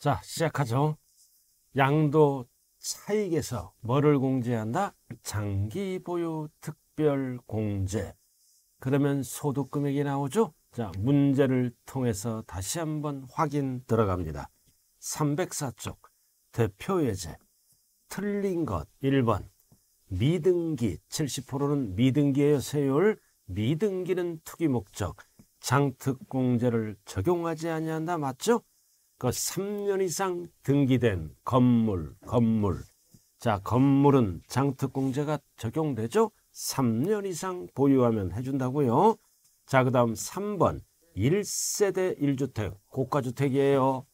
자, 시작하죠. 양도 차익에서 뭐를 공제한다? 장기 보유 특별 공제. 그러면 소득 금액이 나오죠? 자, 문제를 통해서 다시 한번 확인 들어갑니다. 304쪽 대표 예제. 틀린 것 1번. 미등기 70%는 미등기예요, 세율. 미등기는 투기 목적. 장특공제를 적용하지 아니한다 맞죠? 그 3년 이상 등기된 건물, 건물. 자, 건물은 장특공제가 적용되죠? 3년 이상 보유하면 해준다고요. 자, 그 다음 3번 1세대 1주택 고가주택이에요.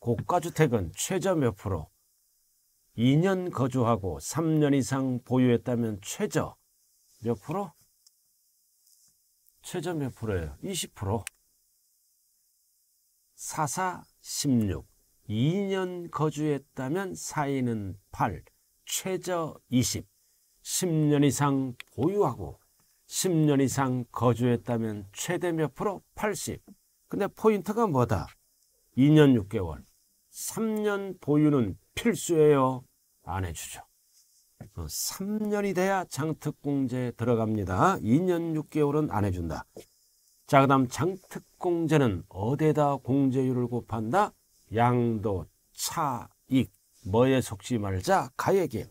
고가주택은 최저 몇 프로? 2년 거주하고 3년 이상 보유했다면 최저 몇 프로? 최저 몇 프로예요? 20%. 사사 16, 2년 거주했다면 사인은 8, 최저 20, 10년 이상 보유하고 10년 이상 거주했다면 최대 몇 프로? 80. 근데 포인트가 뭐다? 2년 6개월. 3년 보유는 필수예요. 안 해주죠. 3년이 어, 돼야 장특공제 들어갑니다. 2년 6개월은 안 해준다. 자, 그 다음 장특 공제 공제는 어디다 에 공제율을 곱한다? 양도, 차, 익, 뭐에 속지 말자, 가액에.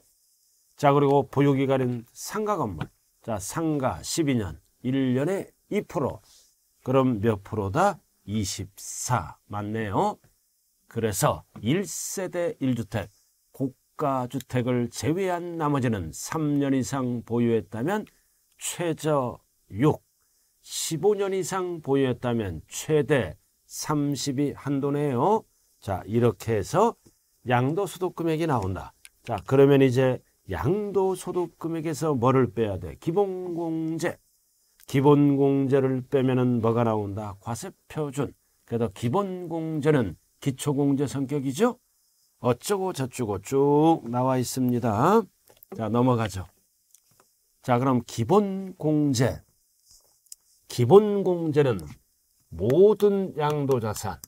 자, 그리고 보유기간은 상가 건물. 자, 상가 12년, 1년에 2%. 그럼 몇 프로다? 24. 맞네요. 그래서 1세대 1주택, 고가주택을 제외한 나머지는 3년 이상 보유했다면 최저 6. 15년 이상 보유했다면 최대 30이 한도네요. 자, 이렇게 해서 양도소득 금액이 나온다. 자, 그러면 이제 양도소득 금액에서 뭐를 빼야 돼? 기본공제. 기본공제를 빼면은 뭐가 나온다? 과세표준. 그래서 기본공제는 기초공제 성격이죠. 어쩌고 저쩌고 쭉 나와 있습니다. 자, 넘어가죠. 자, 그럼 기본공제. 기본공제는 모든 양도자산,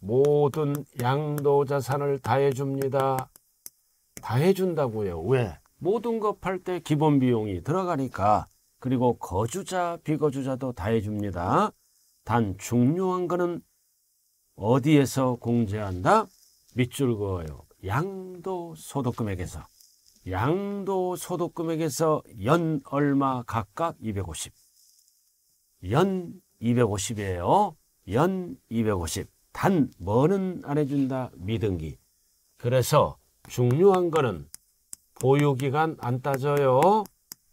모든 양도자산을 다 해줍니다. 다 해준다고요. 왜? 모든 것 팔 때 기본 비용이 들어가니까 그리고 거주자, 비거주자도 다 해줍니다. 단 중요한 거는 어디에서 공제한다? 밑줄 그어요. 양도소득금액에서. 양도소득금액에서 연 얼마 각각 250. 연 250이에요. 연 250. 단 뭐는 안 해준다 미등기. 그래서 중요한 거는 보유기간 안 따져요.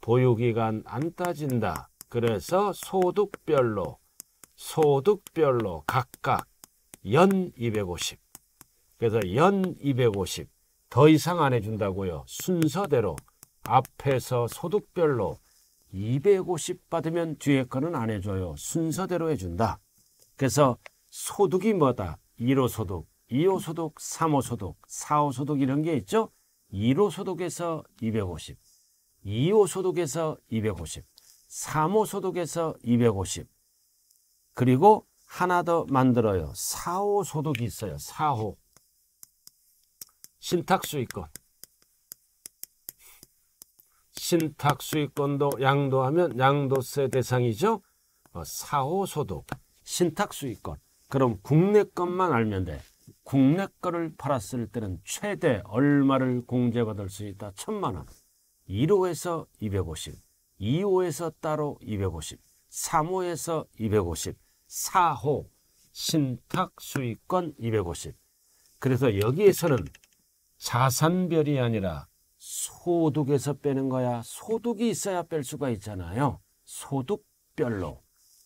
보유기간 안 따진다. 그래서 소득별로 소득별로 각각 연 250. 그래서 연 250. 더 이상 안 해준다고요. 순서대로 앞에서 소득별로 250 받으면 뒤에 거는 안 해줘요. 순서대로 해준다. 그래서 소득이 뭐다? 1호 소득, 2호 소득, 3호 소득, 4호 소득 이런 게 있죠. 1호 소득에서 250, 2호 소득에서 250, 3호 소득에서 250. 그리고 하나 더 만들어요. 4호 소득이 있어요. 4호. 신탁수익권. 신탁 수익권도 양도하면 양도세 대상이죠. 어, 사호 소득, 신탁 수익권. 그럼 국내 것만 알면 돼. 국내 거를 팔았을 때는 최대 얼마를 공제받을 수 있다? 천만 원. 1호에서 250, 2호에서 따로 250, 3호에서 250, 4호 신탁 수익권 250. 그래서 여기에서는 자산별이 아니라 소득에서 빼는 거야. 소득이 있어야 뺄 수가 있잖아요. 소득별로.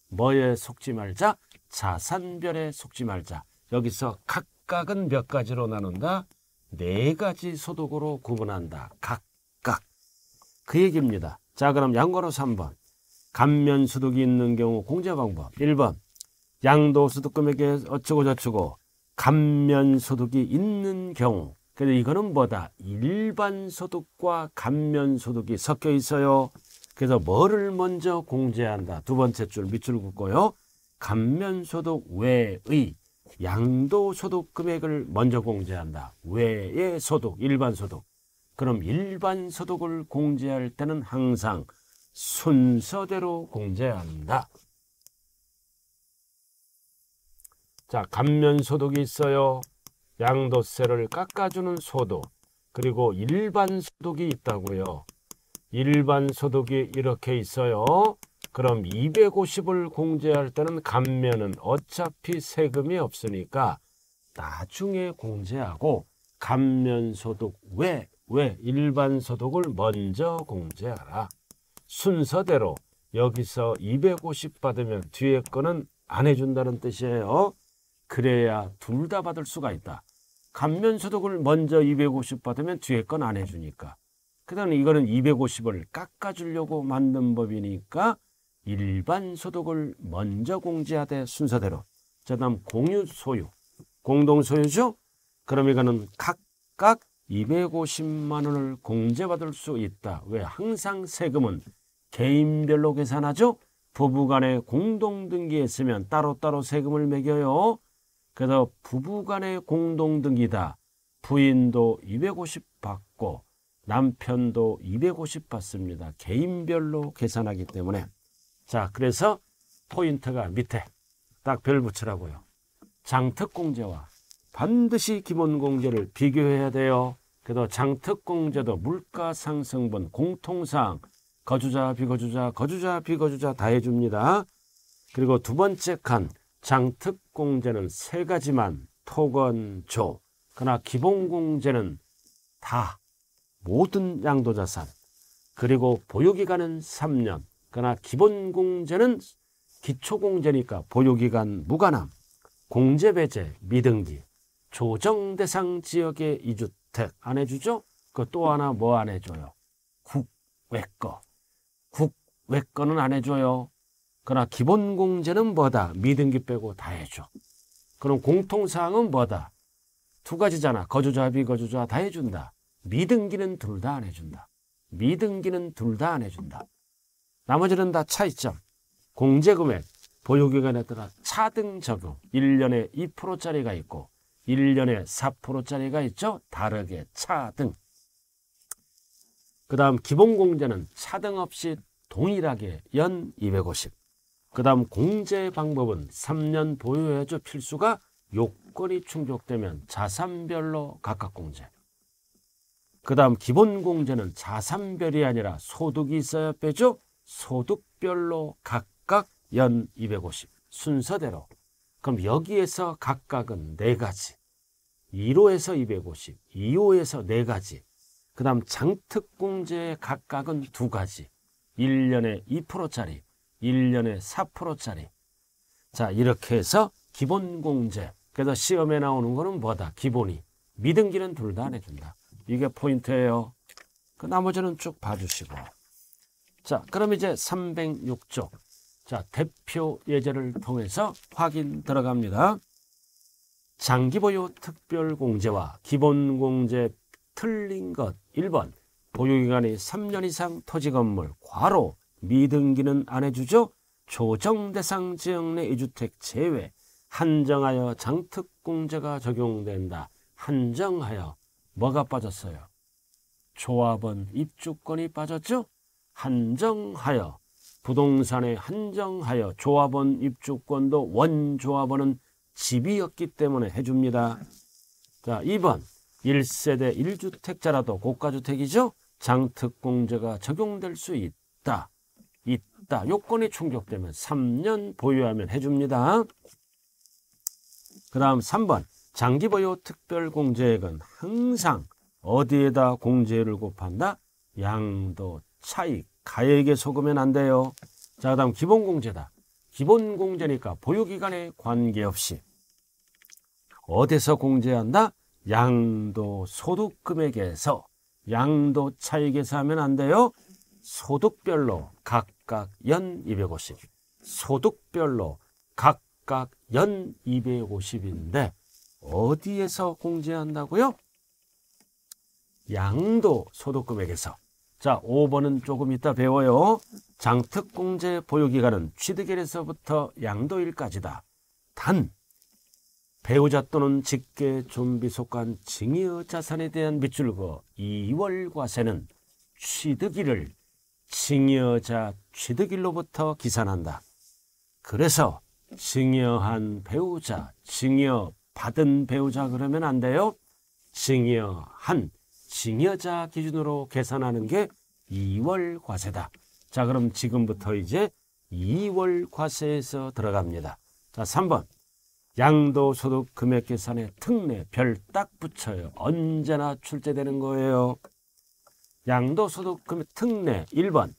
뭐에 속지 말자? 자산별에 속지 말자. 여기서 각각은 몇 가지로 나눈다? 네 가지 소득으로 구분한다. 각각. 그 얘기입니다. 자, 그럼 양거로 3번. 감면 소득이 있는 경우 공제 방법. 1번. 양도 소득 금액에 어쩌고저쩌고 감면 소득이 있는 경우 그래서 이거는 뭐다? 일반 소득과 감면 소득이 섞여 있어요. 그래서 뭐를 먼저 공제한다. 두 번째 줄 밑줄 긋고요. 감면 소득 외의 양도 소득 금액을 먼저 공제한다. 외의 소득, 일반 소득. 그럼 일반 소득을 공제할 때는 항상 순서대로 공제한다. 자, 감면 소득이 있어요. 양도세를 깎아주는 소득, 그리고 일반 소득이 있다고요. 일반 소득이 이렇게 있어요. 그럼 250을 공제할 때는 감면은 어차피 세금이 없으니까 나중에 공제하고 감면소득 왜? 왜 일반소득을 먼저 공제하라. 순서대로 여기서 250 받으면 뒤에 거는 안 해준다는 뜻이에요. 그래야 둘 다 받을 수가 있다. 감면소득을 먼저 250 받으면 뒤에 건 안 해주니까. 그 다음에 이거는 250을 깎아주려고 만든 법이니까 일반 소득을 먼저 공제하되 순서대로. 저 다음 공유 소유, 공동 소유죠? 그럼 이거는 각각 250만 원을 공제받을 수 있다. 왜? 항상 세금은 개인별로 계산하죠? 부부간에 공동등기했으면 따로따로 세금을 매겨요. 그래서 부부간의 공동등기다. 부인도 250 받고 남편도 250 받습니다. 개인별로 계산하기 때문에. 자, 그래서 포인트가 밑에 딱 별 붙이라고요. 장특공제와 반드시 기본공제를 비교해야 돼요. 그래도 장특공제도 물가상승분 공통상 거주자 비거주자 거주자 비거주자 다 해줍니다. 그리고 두 번째 칸 장특 공제는 세 가지만 토건, 조. 그러나 기본공제는 다 모든 양도자산 그리고 보유기간은 3년. 그러나 기본공제는 기초공제니까 보유기간 무관함, 공제배제 미등기, 조정대상 지역의 이주택 안 해주죠? 그 또 하나 뭐 안 해줘요? 국외거. 국외거는 안 해줘요. 그러나 기본 공제는 뭐다? 미등기 빼고 다 해줘. 그럼 공통사항은 뭐다? 두 가지잖아. 거주자, 비거주자 다 해준다. 미등기는 둘 다 안 해준다. 미등기는 둘 다 안 해준다. 나머지는 다 차이점. 공제금액, 보유기간에 따라 차등 적용. 1년에 2%짜리가 있고 1년에 4%짜리가 있죠. 다르게 차등. 그 다음 기본공제는 차등 없이 동일하게 연 250. 그 다음 공제 방법은 3년 보유해줘 필수가 요건이 충족되면 자산별로 각각 공제. 그 다음 기본 공제는 자산별이 아니라 소득이 있어야 빼죠. 소득별로 각각 연 250 순서대로. 그럼 여기에서 각각은 네가지 1호에서 250, 2호에서 네가지그 다음 장특공제 각각은 두가지 1년에 2%짜리, 1년에 4%짜리. 자, 이렇게 해서 기본 공제. 그래서 시험에 나오는 거는 뭐다? 기본이. 미등기는 둘 다 안 해준다. 이게 포인트예요. 그 나머지는 쭉 봐주시고. 자, 그럼 이제 306쪽. 자, 대표 예제를 통해서 확인 들어갑니다. 장기보유 특별공제와 기본공제 틀린 것 1번 보유기간이 3년 이상 토지건물 과로 미등기는 안 해주죠. 조정 대상 지역 내 이주택 제외 한정하여 장특공제가 적용된다. 한정하여 뭐가 빠졌어요? 조합원 입주권이 빠졌죠? 한정하여 부동산에 한정하여 조합원 입주권도 원조합원은 집이었기 때문에 해줍니다. 자, 2번 1세대 1주택자라도 고가주택이죠? 장특공제가 적용될 수 있다. 있다. 요건이 충족되면 3년 보유하면 해줍니다. 그 다음 3번 장기 보유 특별공제액은 항상 어디에다 공제를 곱한다? 양도 차익 가액에 속으면 안 돼요. 자, 그 다음 기본공제다. 기본공제니까 보유기간에 관계없이 어디서 공제한다? 양도 소득금액에서 양도 차익에서 하면 안 돼요. 소득별로 각 각각 연 250, 소득별로 각각 연 250인데 어디에서 공제한다고요? 양도 소득금액에서. 자, 5번은 조금 이따 배워요. 장특공제 보유기간은 취득일에서부터 양도일까지다. 단, 배우자 또는 직계 준비 속한 증여 자산에 대한 밑출거 2월 과세는 취득일을 증여자 취득일로부터 기산한다. 그래서 증여한 배우자, 증여 받은 배우자 그러면 안 돼요. 증여한 증여자 기준으로 계산하는 게 2월 과세다. 자, 그럼 지금부터 이제 2월 과세에서 들어갑니다. 자, 3번. 양도소득 금액 계산에 특례 별 딱 붙여요. 언제나 출제되는 거예요. 양도소득금 특례 1번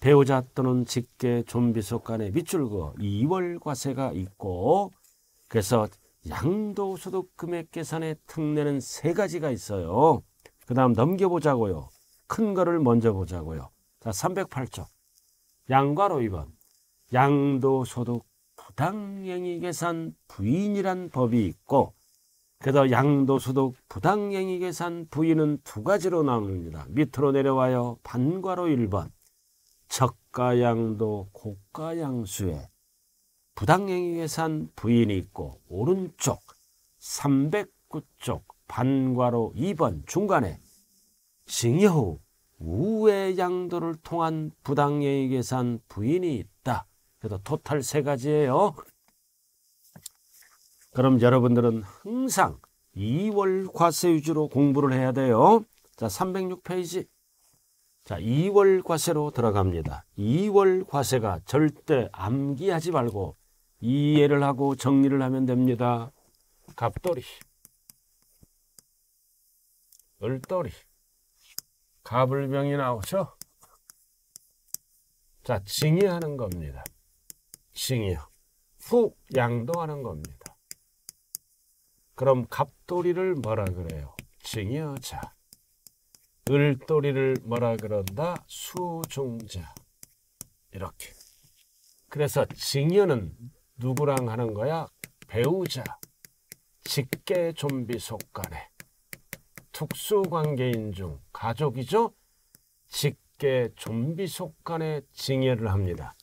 배우자 또는 직계 좀비속 간의 밑줄거 2월 과세가 있고 그래서 양도소득 금액 계산의 특례는 세 가지가 있어요. 그 다음 넘겨보자고요. 큰 거를 먼저 보자고요. 자, 308조. 양과로 2번. 양도소득 부당행위 계산 부인이란 법이 있고 그래서 양도소득 부당행위 계산 부위는 두 가지로 나눕니다. 밑으로 내려와요. 반괄호 1번 저가양도 고가양수에 부당행위 계산 부인이 있고 오른쪽 309쪽 반괄호 2번 중간에 징여후 우회 양도를 통한 부당행위 계산 부인이 있다. 그래서 토탈 세 가지예요. 그럼 여러분들은 항상 2월 과세 위주로 공부를 해야 돼요. 자, 306페이지. 자, 2월 과세로 들어갑니다. 2월 과세가 절대 암기하지 말고 이해를 하고 정리를 하면 됩니다. 갑돌이, 을돌이, 가불병이 나오죠? 자, 징이하는 겁니다. 징이요. 후, 양도하는 겁니다. 그럼 갑돌이를 뭐라 그래요? 증여자. 을돌이를 뭐라 그런다? 수종자. 이렇게. 그래서 증여는 누구랑 하는 거야? 배우자. 직계 좀비 속간에. 특수관계인 중 가족이죠? 직계 좀비 속간에 증여를 합니다.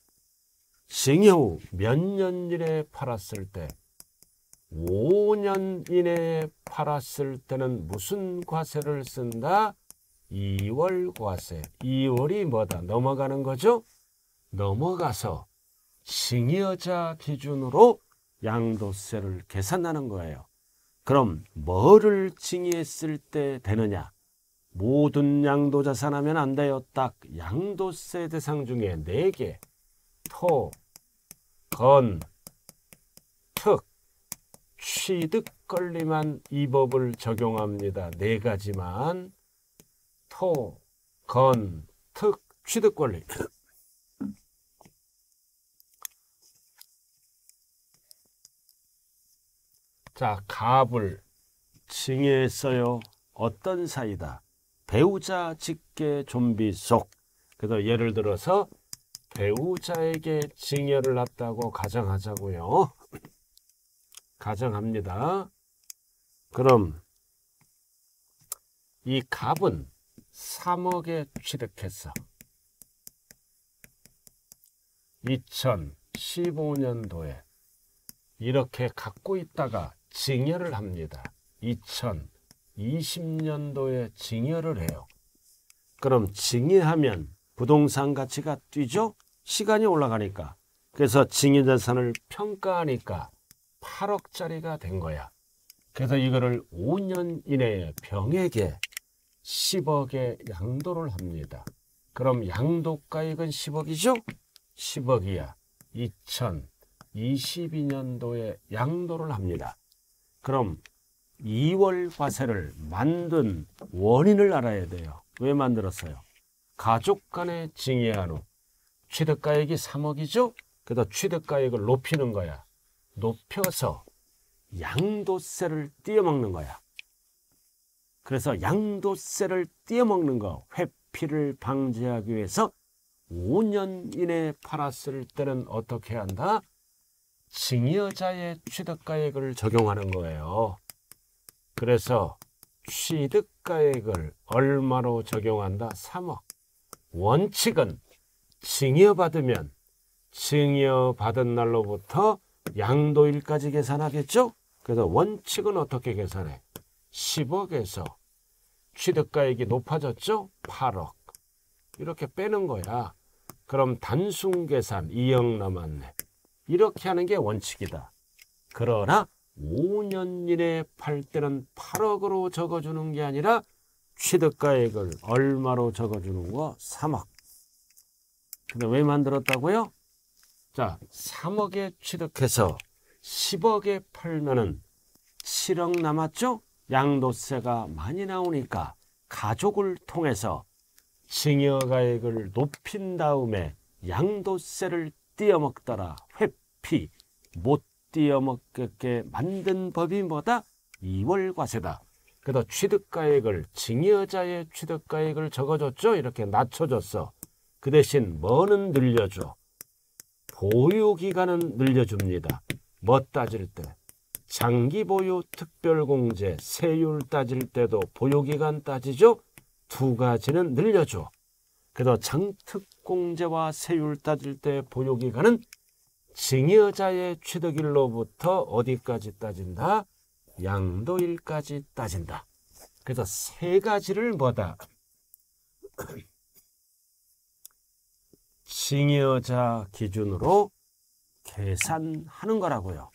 증여 후 몇 년일에 팔았을 때 5년 이내에 팔았을 때는 무슨 과세를 쓴다? 2월 과세. 2월이 뭐다? 넘어가는 거죠? 넘어가서 싱여자 기준으로 양도세를 계산하는 거예요. 그럼 뭐를 징의했을 때 되느냐? 모든 양도자산 하면 안 돼요. 딱 양도세 대상 중에 4개. 토, 건, 취득 권리만 이 법을 적용합니다. 네 가지만 토, 건, 특, 취득 권리. 자, 갑을 징했어요. 어떤 사이다. 배우자 직계 좀비 속. 그래서 예를 들어서 배우자에게 징여를 났다고 가정하자고요. 가정합니다. 그럼 이 갑은 3억에 취득해서 2015년도에 이렇게 갖고 있다가 증여를 합니다. 2020년도에 증여를 해요. 그럼 증여하면 부동산 가치가 뛰죠? 시간이 올라가니까. 그래서 증여자산을 평가하니까 8억짜리가 된 거야. 그래서 이거를 5년 이내에 병에게 10억의 양도를 합니다. 그럼 양도가액은 10억이죠? 10억이야. 2022년도에 양도를 합니다. 그럼 2월 과세를 만든 원인을 알아야 돼요. 왜 만들었어요? 가족 간의 증여한후 취득가액이 3억이죠? 그래서 취득가액을 높이는 거야. 높여서 양도세를 떼어먹는 거야. 그래서 양도세를 띄어먹는 거 회피를 방지하기 위해서 5년 이내 팔았을 때는 어떻게 한다? 증여자의 취득가액을 적용하는 거예요. 그래서 취득가액을 얼마로 적용한다? 3억. 원칙은 증여받으면 증여받은 날로부터 양도일까지 계산하겠죠? 그래서 원칙은 어떻게 계산해? 10억에서 취득가액이 높아졌죠? 8억. 이렇게 빼는 거야. 그럼 단순 계산 2억 남았네. 이렇게 하는 게 원칙이다. 그러나 5년 이내 팔 때는 8억으로 적어주는 게 아니라 취득가액을 얼마로 적어주는 거? 3억. 근데 왜 만들었다고요? 자, 3억에 취득해서 10억에 팔면은 7억 남았죠? 양도세가 많이 나오니까 가족을 통해서 증여가액을 높인 다음에 양도세를 띄어먹더라 회피 못 띄어먹게 만든 법이 뭐다? 2월 과세다. 그래서 취득가액을 증여자의 취득가액을 적어줬죠. 이렇게 낮춰줬어. 그 대신 뭐는 늘려줘. 보유 기간은 늘려줍니다. 뭐 따질 때? 장기 보유 특별공제 세율 따질 때도 보유 기간 따지죠. 두 가지는 늘려줘. 그래서 장특공제와 세율 따질 때 보유 기간은 증여자의 취득일로부터 어디까지 따진다? 양도일까지 따진다. 그래서 세 가지를 뭐다? 싱여자 기준으로 계산하는 거라고요.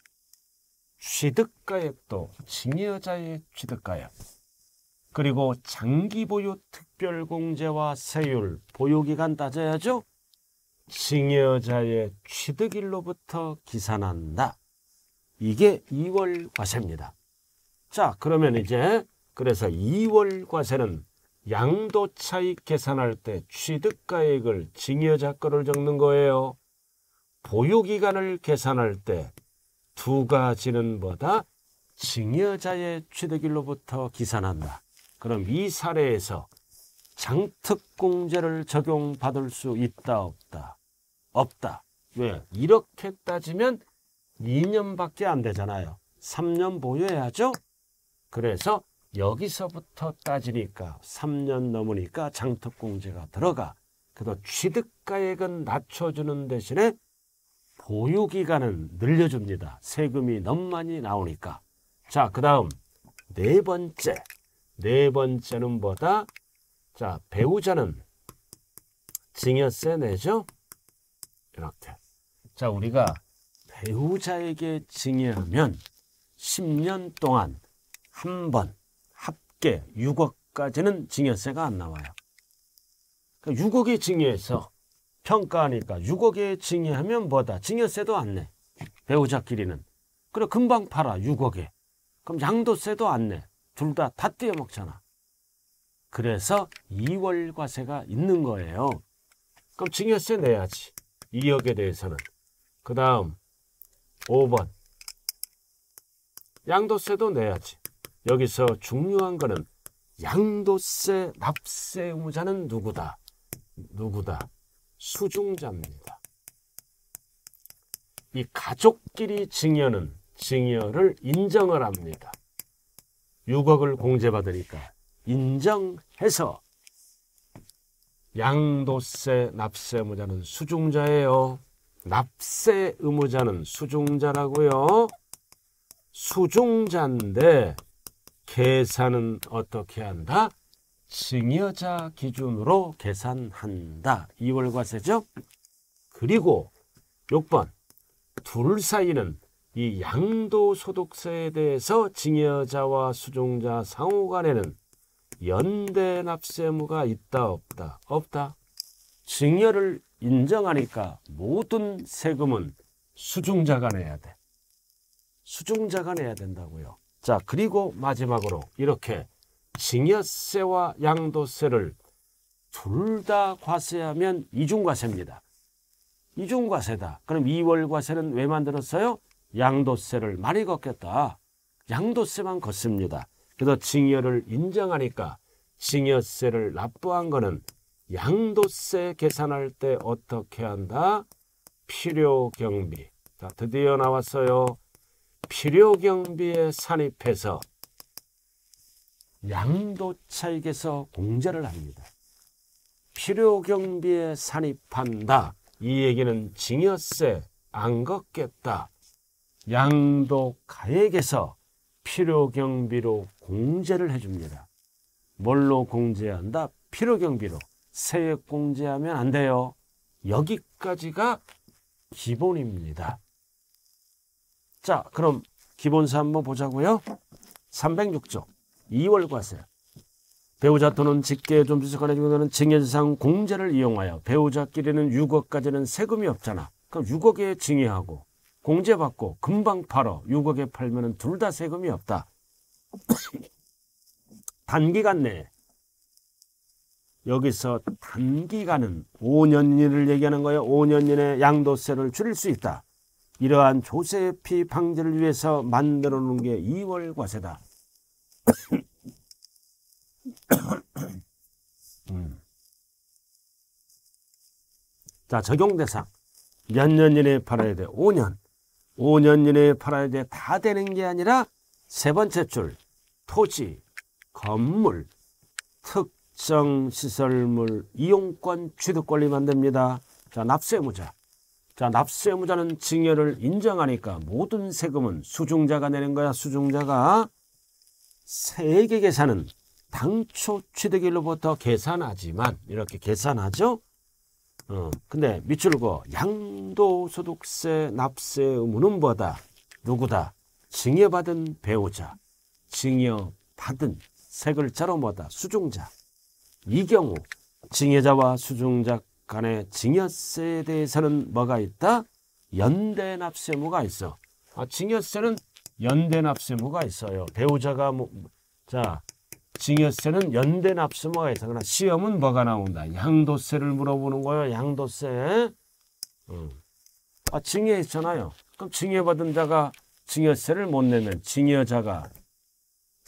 취득가액도 징여자의 취득가액 그리고 장기보유 특별공제와 세율 보유기간 따져야죠. 징여자의 취득일로부터 기산한다. 이게 2월 과세입니다. 자 그러면 이제 그래서 2월 과세는 양도 차익 계산할 때 취득가액을 증여자가를 적는 거예요. 보유기간을 계산할 때 두 가지는 보다 증여자의 취득일로부터 기산한다. 그럼 이 사례에서 장특공제를 적용받을 수 있다 없다? 없다. 왜? 이렇게 따지면 2년밖에 안 되잖아요. 3년 보유해야죠. 그래서 여기서부터 따지니까 3년 넘으니까 장특공제가 들어가. 그래서 취득가액은 낮춰주는 대신에 보유기간은 늘려줍니다. 세금이 너무 많이 나오니까. 자, 그 다음 네 번째. 네 번째는 뭐다? 자, 배우자는 증여세 내죠? 이렇게. 자, 우리가 배우자에게 증여하면 10년 동안 한번 5개, 6억까지는 증여세가 안 나와요. 그러니까 6억의 증여해서 평가하니까 6억에 증여하면 뭐다? 증여세도 안 내. 배우자끼리는. 그래 금방 팔아 6억에. 그럼 양도세도 안 내. 둘 다다 다 떼어먹잖아. 그래서 2월 과세가 있는 거예요. 그럼 증여세 내야지. 2억에 대해서는. 그 다음 5번. 양도세도 내야지. 여기서 중요한 것은 양도세 납세 의무자는 누구다? 누구다? 수중자입니다. 이 가족끼리 증여는 증여를 인정을 합니다. 6억을 공제받으니까 인정해서 양도세 납세 의무자는 수중자예요. 납세 의무자는 수중자라고요. 수중자인데 계산은 어떻게 한다? 증여자 기준으로 계산한다. 이월과세죠? 그리고 6번 둘 사이는 이 양도소득세에 대해서 증여자와 수종자 상호 간에는 연대 납세무가 있다 없다 없다 증여를 인정하니까 모든 세금은 수중자가 내야 돼 수중자가 내야 된다고요 자, 그리고 마지막으로 이렇게 증여세와 양도세를 둘 다 과세하면 이중과세입니다. 이중과세다. 그럼 2월 과세는 왜 만들었어요? 양도세를 많이 걷겠다. 양도세만 걷습니다. 그래서 증여를 인정하니까 증여세를 납부한 거는 양도세 계산할 때 어떻게 한다? 필요 경비. 자, 드디어 나왔어요. 필요 경비에 산입해서 양도차익에서 공제를 합니다. 필요 경비에 산입한다. 이 얘기는 증여세 안 걷겠다. 양도가액에서 필요 경비로 공제를 해줍니다. 뭘로 공제한다? 필요 경비로. 세액 공제하면 안 돼요. 여기까지가 기본입니다. 자, 그럼 기본서 한번 보자고요. 306조 2월 과세. 배우자 또는 직계 존비서관에 적용되는 증여재상 공제를 이용하여 배우자끼리는 6억까지는 세금이 없잖아. 그럼 6억에 증여하고 공제받고 금방 팔어 6억에 팔면 둘다 세금이 없다. 단기간 내에 여기서 단기간은 5년 일을 얘기하는 거예요. 5년 이내 양도세를 줄일 수 있다. 이러한 조세피 방제를 위해서 만들어 놓은 게 2월 과세다. 음. 자, 적용 대상. 몇 년 이내에 팔아야 돼? 5년. 5년 이내에 팔아야 돼. 다 되는 게 아니라 세 번째 줄. 토지, 건물, 특정 시설물 이용권 취득 권리 만듭니다. 자, 납세 무자. 자, 납세 의무자는 증여를 인정하니까 모든 세금은 수중자가 내는 거야. 수중자가 세액의 계산은 당초 취득일로부터 계산하지만 이렇게 계산하죠. 어, 근데 밑줄 거 양도소득세 납세 의무는 뭐다? 누구다? 징여받은 배우자, 징여받은 세 글자로 뭐다? 수중자. 이 경우 징여자와 수중자 간의 증여세에 대해서는 뭐가 있다? 연대납세무가 있어. 아, 증여세는 연대납세무가 있어요. 배우자가 뭐, 자, 증여세는 연대납세무가 있어. 그러나 시험은 뭐가 나온다? 양도세를 물어보는 거예요. 양도세. 음. 아, 증여했잖아요. 그럼 증여받은 자가 증여세를 못 내면 증여자가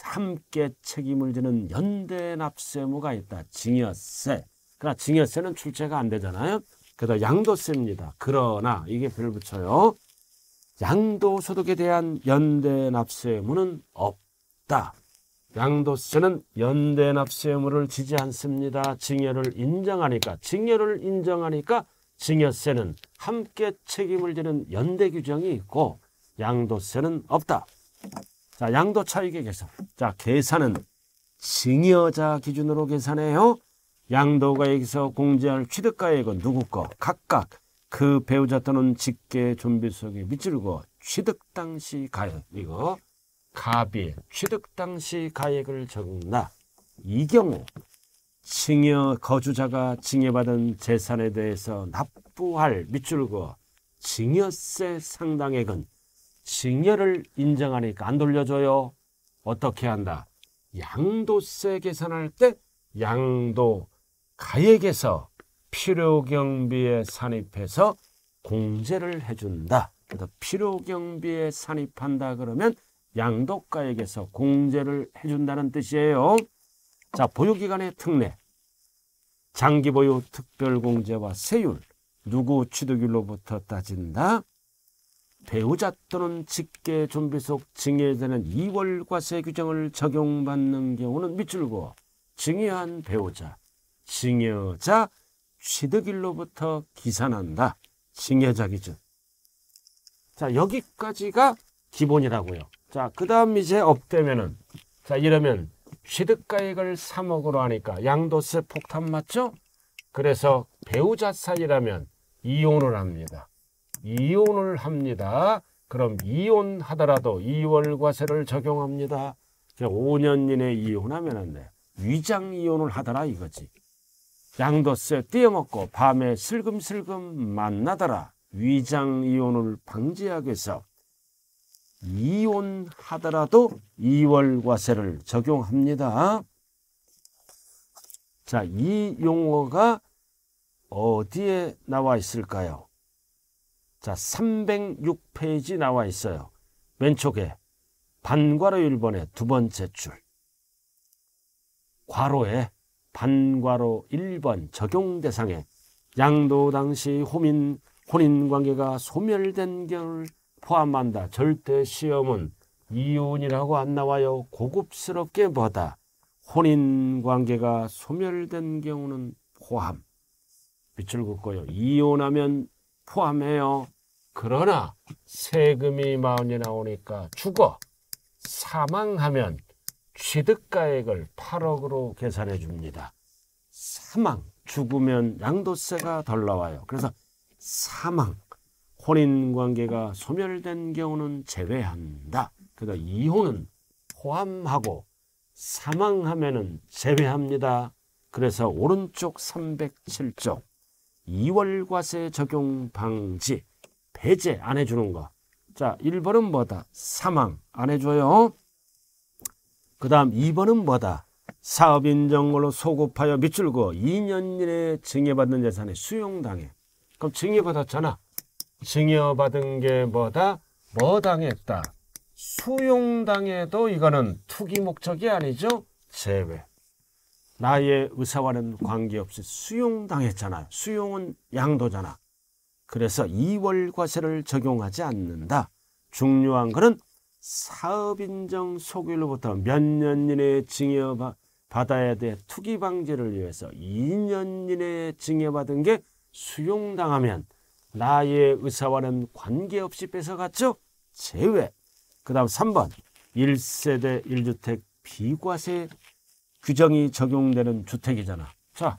함께 책임을 지는 연대납세무가 있다. 증여세. 그러나 증여세는 출제가 안 되잖아요. 그래 양도세입니다. 그러나 이게 별 붙여요. 양도소득에 대한 연대납세 의무는 없다. 양도세는 연대납세 의무를 지지 않습니다. 증여를 인정하니까 증여를 인정하니까 증여세는 함께 책임을 지는 연대 규정이 있고 양도세는 없다. 자, 양도 차익의 계산. 자, 계산은 증여자 기준으로 계산해요. 양도가여기서 공제할 취득가액은 누구 거? 각각 그 배우자 또는 직계 좀비 속에 밑줄 거 취득 당시 가액 이거 가비 취득 당시 가액을 적는다. 이 경우 증여 거주자가 증여받은 재산에 대해서 납부할 밑줄 거 증여세 상당액은 증여를 인정하니까 안 돌려줘요. 어떻게 한다? 양도세 계산할 때 양도 가액에서 필요경비에 산입해서 공제를 해준다. 그래서 필요경비에 산입한다 그러면 양도가액에서 공제를 해준다는 뜻이에요. 자, 보유기간의 특례. 장기보유 특별공제와 세율, 누구 취득율로부터 따진다. 배우자 또는 직계 준비 속 증여에 대한 이월과세 규정을 적용받는 경우는 밑줄 그 증여한 배우자, 징여자 취득일로부터 기산한다. 징여자 기준. 자, 여기까지가 기본이라고요. 자, 그 다음 이제 업되면은, 자, 이러면 취득가액을 3억으로 하니까 양도세 폭탄 맞죠? 그래서 배우자 사이라면 이혼을 합니다. 이혼을 합니다. 그럼 이혼하더라도 이월과세를 적용합니다. 5년 이내 이혼하면 안 돼. 위장 이혼을 하더라 이거지. 양도세 떼어먹고 밤에 슬금슬금 만나더라. 위장이온을 방지하기 위해서 이온하더라도이월 과세를 적용합니다. 자, 이 용어가 어디에 나와 있을까요? 자, 306페이지 나와 있어요. 왼쪽에 반괄호 1번에두 번째 줄. 괄호에 반과로 1번 적용 대상에 양도 당시 혼인, 혼인관계가 소멸된 경우를 포함한다. 절대 시험은 이혼이라고 안 나와요. 고급스럽게 보다. 혼인관계가 소멸된 경우는 포함. 빛을 긋고요. 이혼하면 포함해요. 그러나 세금이 마흔이 나오니까 죽어. 사망하면 취득가액을 8억으로 계산해 줍니다. 사망 죽으면 양도세가 덜 나와요. 그래서 사망 혼인관계가 소멸된 경우는 제외한다. 그래서 그러니까 이혼은 포함하고 사망하면 제외합니다. 그래서 오른쪽 307조 2월 과세 적용 방지 배제 안 해주는 거. 자, 1번은 뭐다? 사망 안 해줘요. 그 다음 2번은 뭐다? 사업인정으로 소급하여 미출고 2년 이내 증여받는 재산이 수용당해. 그럼 증여받았잖아. 증여받은 게 뭐다? 뭐 당했다? 수용당해도 이거는 투기 목적이 아니죠? 제외. 나의 의사와는 관계없이 수용당했잖아. 수용은 양도잖아. 그래서 2월 과세를 적용하지 않는다. 중요한 것은 사업인정 소유로부터 몇 년 이내 증여받아야돼 투기 방지를 위해서 2년 이내 증여받은게 수용당하면 나의 의사와는 관계없이 뺏어갔죠? 제외. 그 다음 3번 1세대 1주택 비과세 규정이 적용되는 주택이잖아. 자,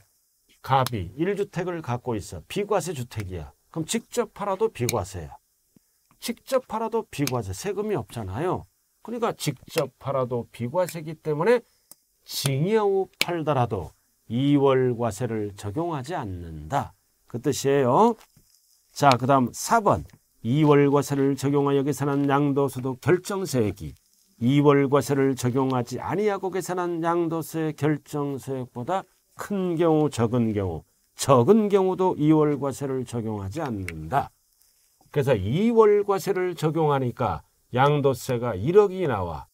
갑이 1주택을 갖고 있어. 비과세 주택이야. 그럼 직접 팔아도 비과세야. 직접 팔아도 비과세 세금이 없잖아요. 그러니까 직접 팔아도 비과세기 때문에 징여후 팔더라도 2월 과세를 적용하지 않는다. 그 뜻이에요. 자, 그 다음 4번 2월 과세를 적용하여 계산한 양도소득 결정세액이 2월 과세를 적용하지 아니하고 계산한 양도세 결정세액보다 큰 경우 적은 경우 적은 경우도 2월 과세를 적용하지 않는다. 그래서 2월과세를 적용하니까 양도세가 1억이 나와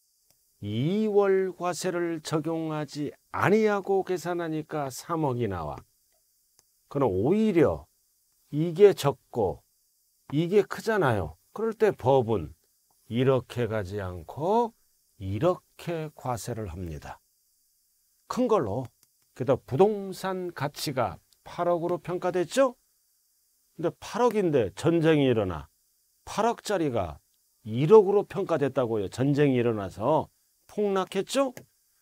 2월과세를 적용하지 아니하고 계산하니까 3억이 나와. 그럼 오히려 이게 적고 이게 크잖아요. 그럴 때 법은 이렇게 가지 않고 이렇게 과세를 합니다. 큰 걸로. 그다가 부동산 가치가 8억으로 평가됐죠? 근데 8억인데 전쟁이 일어나 8억짜리가 1억으로 평가됐다고요. 전쟁이 일어나서 폭락했죠?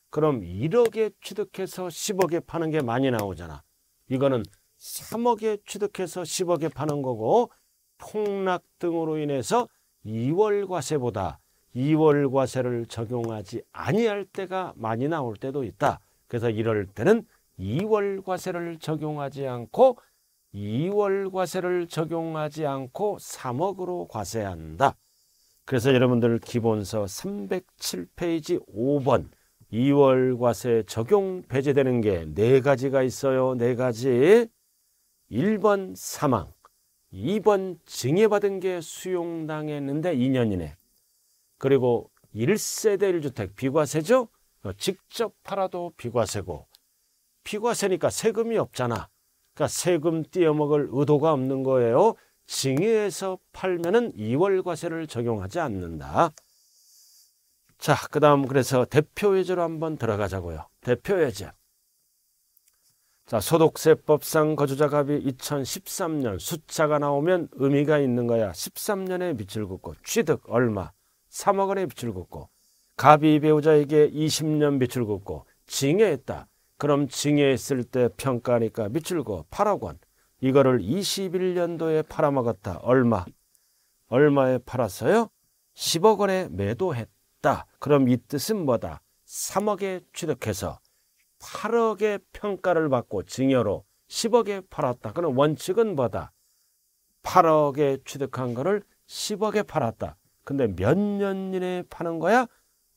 그럼 1억에 취득해서 10억에 파는 게 많이 나오잖아. 이거는 3억에 취득해서 10억에 파는 거고 폭락 등으로 인해서 2월 과세보다 2월 과세를 적용하지 아니할 때가 많이 나올 때도 있다. 그래서 이럴 때는 2월 과세를 적용하지 않고 2월 과세를 적용하지 않고 3억으로 과세한다. 그래서 여러분들 기본서 307페이지 5번 2월 과세 적용 배제되는 게 네 가지가 있어요. 네 가지. 1번 사망, 2번 증여받은 게 수용당했는데 2년 이내. 그리고 1세대 1주택 비과세죠? 직접 팔아도 비과세고. 비과세니까 세금이 없잖아. 그러니까 세금 떼어먹을 의도가 없는 거예요. 징해에서 팔면은 2월 과세를 적용하지 않는다. 자, 그 다음 그래서 대표예제로 한번 들어가자고요. 대표예제. 자, 소득세법상 거주자갑이 2013년 숫자가 나오면 의미가 있는 거야. 13년에 빚을 긋고 취득 얼마? 3억 원에 빚을 긋고 갑이 배우자에게 20년 빚을 긋고 징해했다. 그럼 증여했을때 평가니까 밑줄 거 8억 원. 이거를 21년도에 팔아먹었다. 얼마? 얼마에 팔았어요? 10억 원에 매도했다. 그럼 이 뜻은 뭐다? 3억에 취득해서 8억의 평가를 받고 증여로 10억에 팔았다. 그럼 원칙은 뭐다? 8억에 취득한 거를 10억에 팔았다. 근데 몇 년 이내에 파는 거야?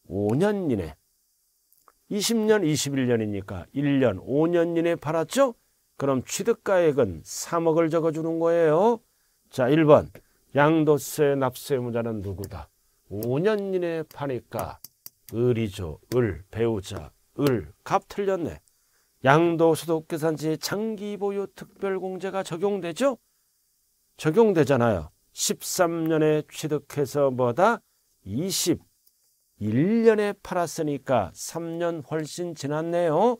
5년 이내. 20년, 21년이니까 1년, 5년 이내에 팔았죠? 그럼 취득가액은 3억을 적어주는 거예요. 자, 1번. 양도세 납세 무자는 누구다? 5년 이내 파니까 을이죠. 을, 배우자, 을. 값 틀렸네. 양도소득 계산지 장기 보유 특별공제가 적용되죠? 적용되잖아요. 13년에 취득해서 뭐다? 20 1년에 팔았으니까 3년 훨씬 지났네요.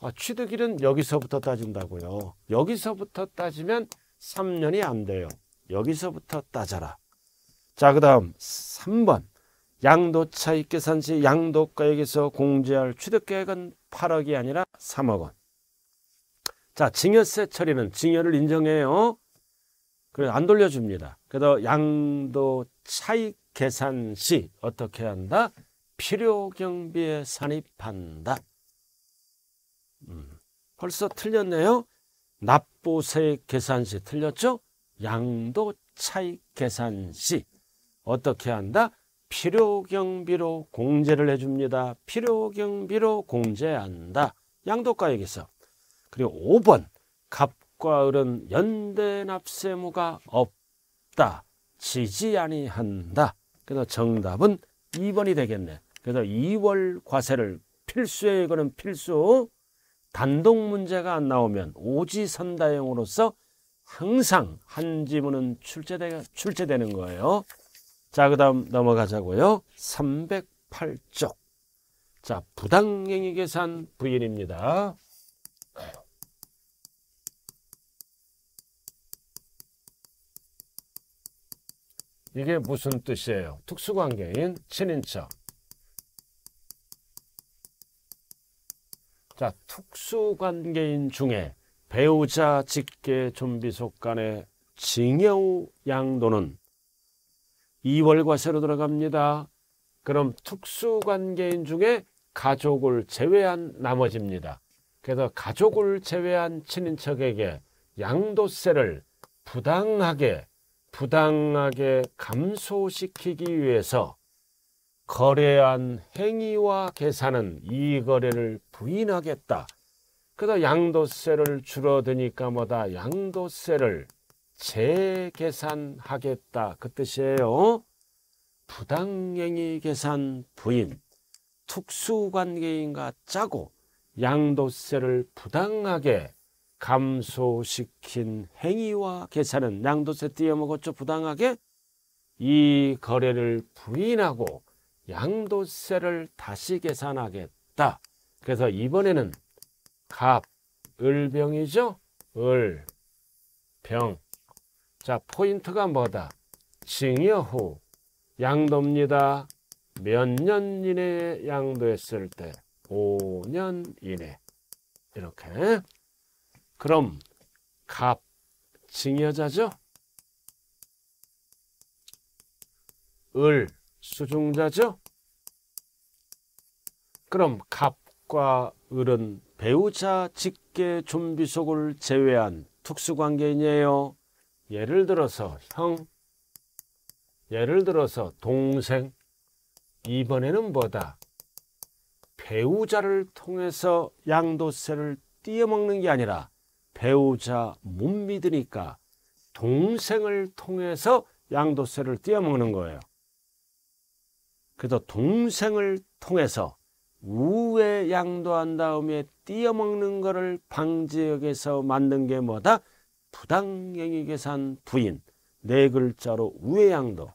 아, 취득일은 여기서부터 따진다고요. 여기서부터 따지면 3년이 안 돼요. 여기서부터 따져라. 자, 그 다음 3번. 양도차익 계산 시 양도가액에서 공제할 취득계획은 8억이 아니라 3억 원. 자, 증여세 처리는 증여를 인정해요. 그래안 돌려줍니다. 그래서 양도차익 계산 시 어떻게 한다? 필요 경비에 산입한다. 음, 벌써 틀렸네요. 납부세 계산 시 틀렸죠? 양도 차익 계산 시 어떻게 한다? 필요 경비로 공제를 해줍니다. 필요 경비로 공제한다. 양도가액에서. 그리고 5번 갑과 을은 연대 납세무가 없다. 지지 아니한다. 그래서 정답은 2번이 되겠네. 그래서 2월 과세를 필수에 이거는 필수 단독 문제가 안 나오면 오지선다형으로서 항상 한 지문은 출제되, 출제되는 거예요. 자, 그 다음 넘어가자고요. 308쪽. 자, 부당행위 계산 부인입니다. 이게 무슨 뜻이에요? 특수관계인 친인척. 자, 특수관계인 중에 배우자 직계 좀비 속 간의 징여 양도는 2월과세로 들어갑니다. 그럼 특수관계인 중에 가족을 제외한 나머지입니다. 그래서 가족을 제외한 친인척에게 양도세를 부당하게 부당하게 감소시키기 위해서 거래한 행위와 계산은 이 거래를 부인하겠다. 그다 양도세를 줄어드니까 뭐다 양도세를 재계산하겠다 그 뜻이에요. 부당행위 계산 부인, 특수관계인과 짜고 양도세를 부당하게 감소시킨 행위와 계산은 양도세 띄어먹 었죠 부당하게 이 거래를 부인하고 양도세를 다시 계산하겠다. 그래서 이번에는 갑, 을병이죠? 을, 병. 자, 포인트가 뭐다? 증여후 양도입니다. 몇 년 이내 에 양도했을 때 5년 이내 이렇게 그럼 갑증여자죠을 수중자죠? 그럼 갑과 을은 배우자 직계 좀비속을 제외한 특수관계인이에요. 예를 들어서 형, 예를 들어서 동생, 이번에는 뭐다? 배우자를 통해서 양도세를 띄어먹는 게 아니라 배우자 못 믿으니까 동생을 통해서 양도세를 떼어먹는 거예요. 그래서 동생을 통해서 우회 양도한 다음에 띄어먹는 것을 방지역에서 만든 게 뭐다? 부당행위계산 부인 네 글자로 우회 양도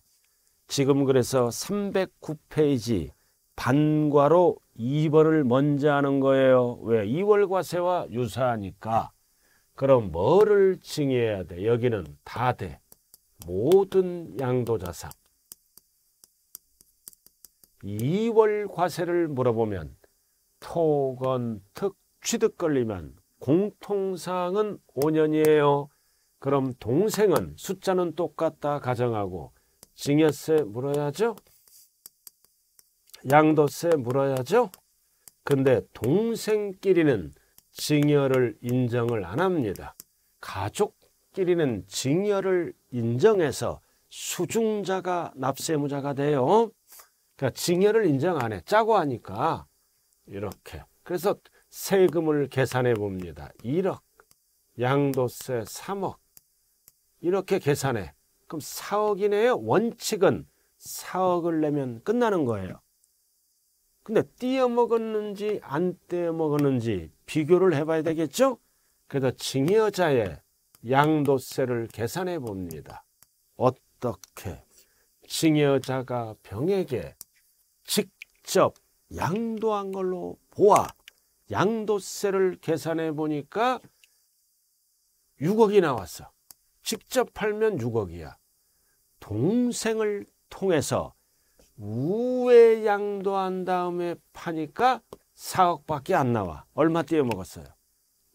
지금 그래서 309페이지 반과로 2번을 먼저 하는 거예요 왜? 2월과세와 유사하니까 그럼 뭐를 증여해야 돼? 여기는 다 돼. 모든 양도자산. 이월 과세를 물어보면 토건 특 취득 걸리면 공통사항은 5년이에요. 그럼 동생은 숫자는 똑같다 가정하고 증여세 물어야죠. 양도세 물어야죠. 근데 동생끼리는 증여를 인정을 안 합니다. 가족끼리는 증여를 인정해서 수중자가 납세무자가 돼요. 그러니까 증여를 인정 안 해. 짜고 하니까 이렇게. 그래서 세금을 계산해 봅니다. 1억, 양도세 3억 이렇게 계산해. 그럼 4억이네요. 원칙은 4억을 내면 끝나는 거예요. 근데 띄어 먹었는지 안 떼어 먹었는지 비교를 해봐야 되겠죠? 그래서 증여자의 양도세를 계산해 봅니다. 어떻게 증여자가 병에게 직접 양도한 걸로 보아 양도세를 계산해 보니까 6억이 나왔어. 직접 팔면 6억이야. 동생을 통해서 우회 양도한 다음에 파니까 4억밖에 안 나와. 얼마 뛰어먹었어요?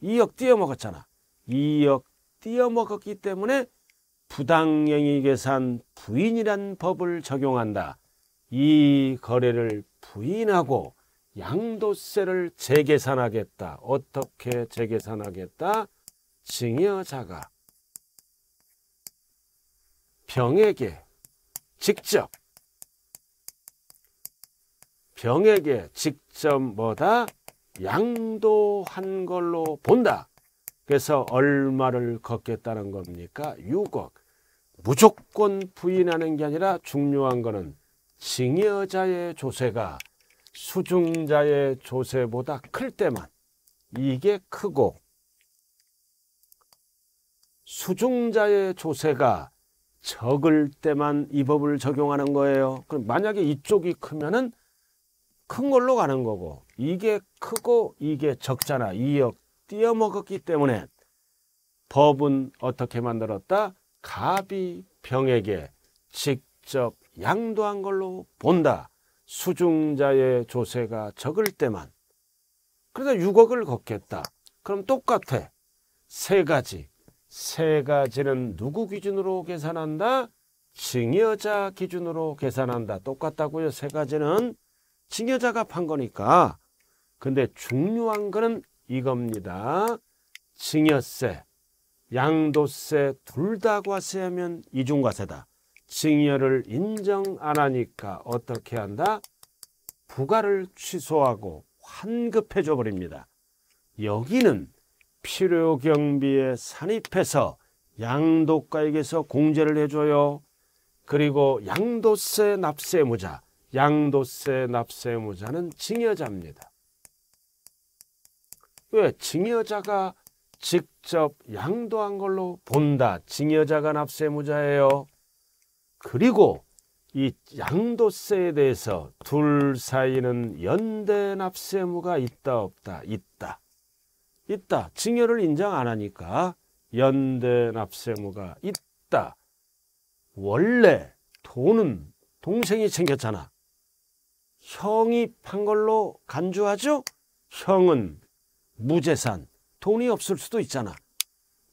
2억 뛰어먹었잖아. 2억 뛰어먹었기 때문에 부당행위 계산 부인이란 법을 적용한다. 이 거래를 부인하고 양도세를 재계산하겠다. 어떻게 재계산하겠다? 증여자가 병에게 직접 병에게 직접 뭐다 양도한 걸로 본다. 그래서 얼마를 걷겠다는 겁니까? 6억. 무조건 부인하는 게 아니라 중요한 거는 증여자의 조세가 수중자의 조세보다 클 때만 이게 크고 수중자의 조세가 적을 때만 이 법을 적용하는 거예요. 그럼 만약에 이쪽이 크면은 큰 걸로 가는 거고 이게 크고 이게 적잖아. 2억 뛰어먹었기 때문에 법은 어떻게 만들었다? 갑이 병에게 직접 양도한 걸로 본다. 수중자의 조세가 적을 때만. 그래서 6억을 걷겠다. 그럼 똑같아. 세 가지. 세 가지는 누구 기준으로 계산한다? 증여자 기준으로 계산한다. 똑같다고요. 세 가지는 증여자가판 거니까. 근데 중요한 거는 이겁니다. 증여세, 양도세 둘 다 과세하면 이중과세다. 증여를 인정 안 하니까 어떻게 한다? 부과를 취소하고 환급해 줘 버립니다. 여기는 필요 경비에 산입해서 양도가액에서 공제를 해줘요. 그리고 양도세 납세무자 양도세 납세무자는 증여자입니다. 왜? 증여자가 직접 양도한 걸로 본다. 증여자가 납세무자예요 그리고 이 양도세에 대해서 둘 사이는 연대 납세무가 있다 없다 있다 있다 증여를 인정 안 하니까 연대 납세무가 있다 원래 돈은 동생이 챙겼잖아 형이판 걸로 간주하죠? 형은 무재산, 돈이 없을 수도 있잖아.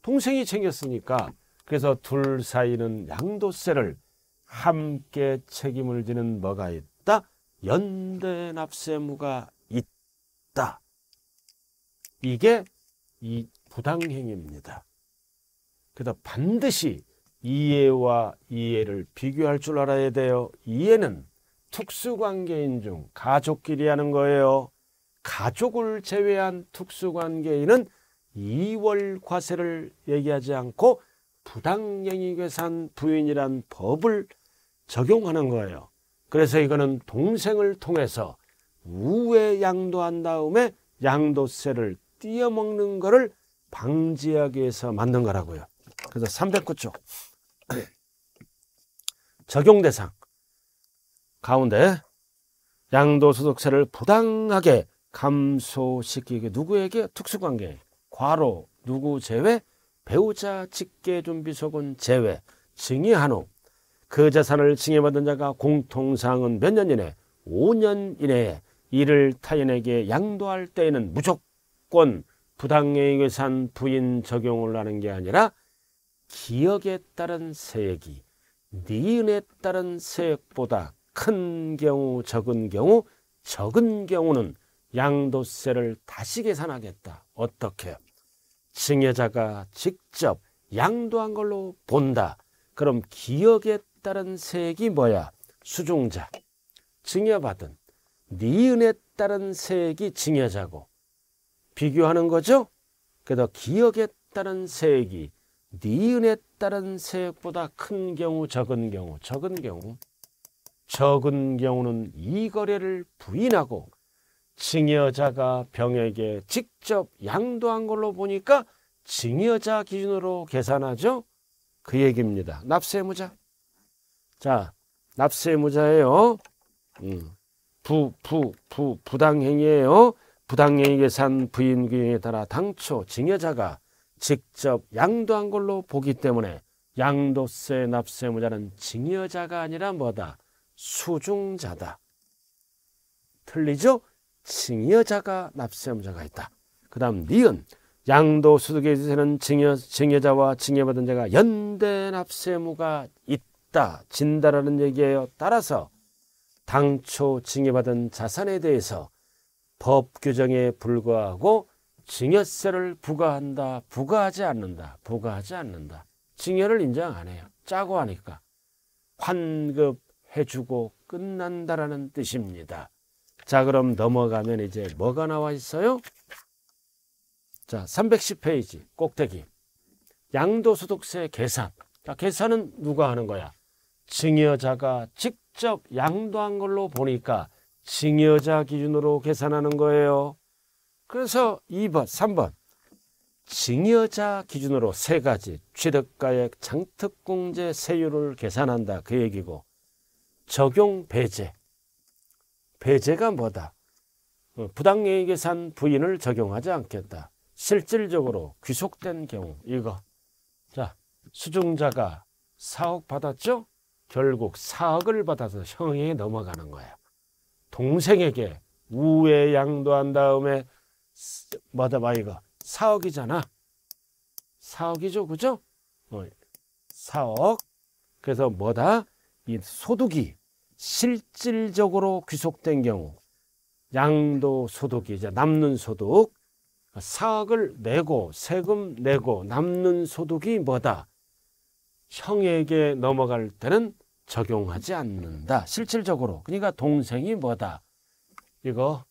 동생이 챙겼으니까 그래서 둘 사이는 양도세를 함께 책임을 지는 뭐가 있다? 연대납세무가 있다. 이게 이 부당행위입니다. 그래서 반드시 이해와 이해를 비교할 줄 알아야 돼요. 이해는 특수관계인 중 가족끼리 하는 거예요. 가족을 제외한 특수관계인은 이월 과세를 얘기하지 않고 부당행위괴산 부인이란 법을 적용하는 거예요. 그래서 이거는 동생을 통해서 우회 양도한 다음에 양도세를 띄어먹는 거를 방지하기 위해서 만든 거라고요. 그래서 309조 적용 대상 가운데 양도소득세를 부당하게 감소시키게 누구에게 특수관계 과로 누구 제외 배우자 직계준비소은 제외 증여한 후그 재산을 증여받은 자가 공통사항은 몇 년 이내 5년 이내에 이를 타인에게 양도할 때에는 무조건 부당행위에 산 부인 적용을 하는 게 아니라 기억에 따른 세액이 니은에 따른 세액보다 큰 경우 적은 경우 적은 경우는 양도세를 다시 계산하겠다. 어떻게? 증여자가 직접 양도한 걸로 본다. 그럼 기억에 따른 세액이 뭐야? 수종자. 증여받은. 네 은에 따른 세액이 증여자고. 비교하는 거죠? 그래서 기억에 따른 세액이 네 은에 따른 세액보다 큰 경우 적은 경우 적은 경우 적은 경우는 이 거래를 부인하고 증여자가 병에게 직접 양도한 걸로 보니까 증여자 기준으로 계산하죠. 그 얘기입니다. 납세의무자. 자, 납세의무자예요. 음. 부, 부, 부, 부당행위예요. 부당행위 계산 부인 규정에 따라 당초 증여자가 직접 양도한 걸로 보기 때문에 양도세 납세의무자는 증여자가 아니라 뭐다? 수중자다. 틀리죠? 칭여자가 납세음자가 있다. 그 다음 니은 양도 수득에 있어서는 징여, 징여자와 징여받은 자가 연대 납세무가 있다. 진다라는 얘기예요. 따라서 당초 징여받은 자산에 대해서 법 규정에 불과하고 징여세를 부과한다. 부과하지 않는다. 부과하지 않는다. 징여를 인정 안 해요. 짜고 하니까. 환급 해주고 끝난다라는 뜻입니다. 자 그럼 넘어가면 이제 뭐가 나와 있어요? 자 310페이지 꼭대기 양도소득세 계산 자, 계산은 누가 하는 거야? 증여자가 직접 양도한 걸로 보니까 증여자 기준으로 계산하는 거예요. 그래서 2번, 3번 증여자 기준으로 세 가지 취득가액 장특공제 세율을 계산한다 그 얘기고 적용 배제. 배제가 뭐다? 어, 부당이익에 산 부인을 적용하지 않겠다. 실질적으로 귀속된 경우 이거. 자, 수중자가 4억 받았죠? 결국 4억을 받아서 형에 넘어가는 거예 동생에게 우회 양도한 다음에 뭐다 봐 이거 4억이잖아. 4억이죠. 그죠? 4억. 어, 그래서 뭐다? 이 소득이 실질적으로 귀속된 경우 양도 소득이 이제 남는 소득 사학을 내고 세금 내고 남는 소득이 뭐다 형에게 넘어갈 때는 적용하지 않는다 실질적으로 그러니까 동생이 뭐다 이거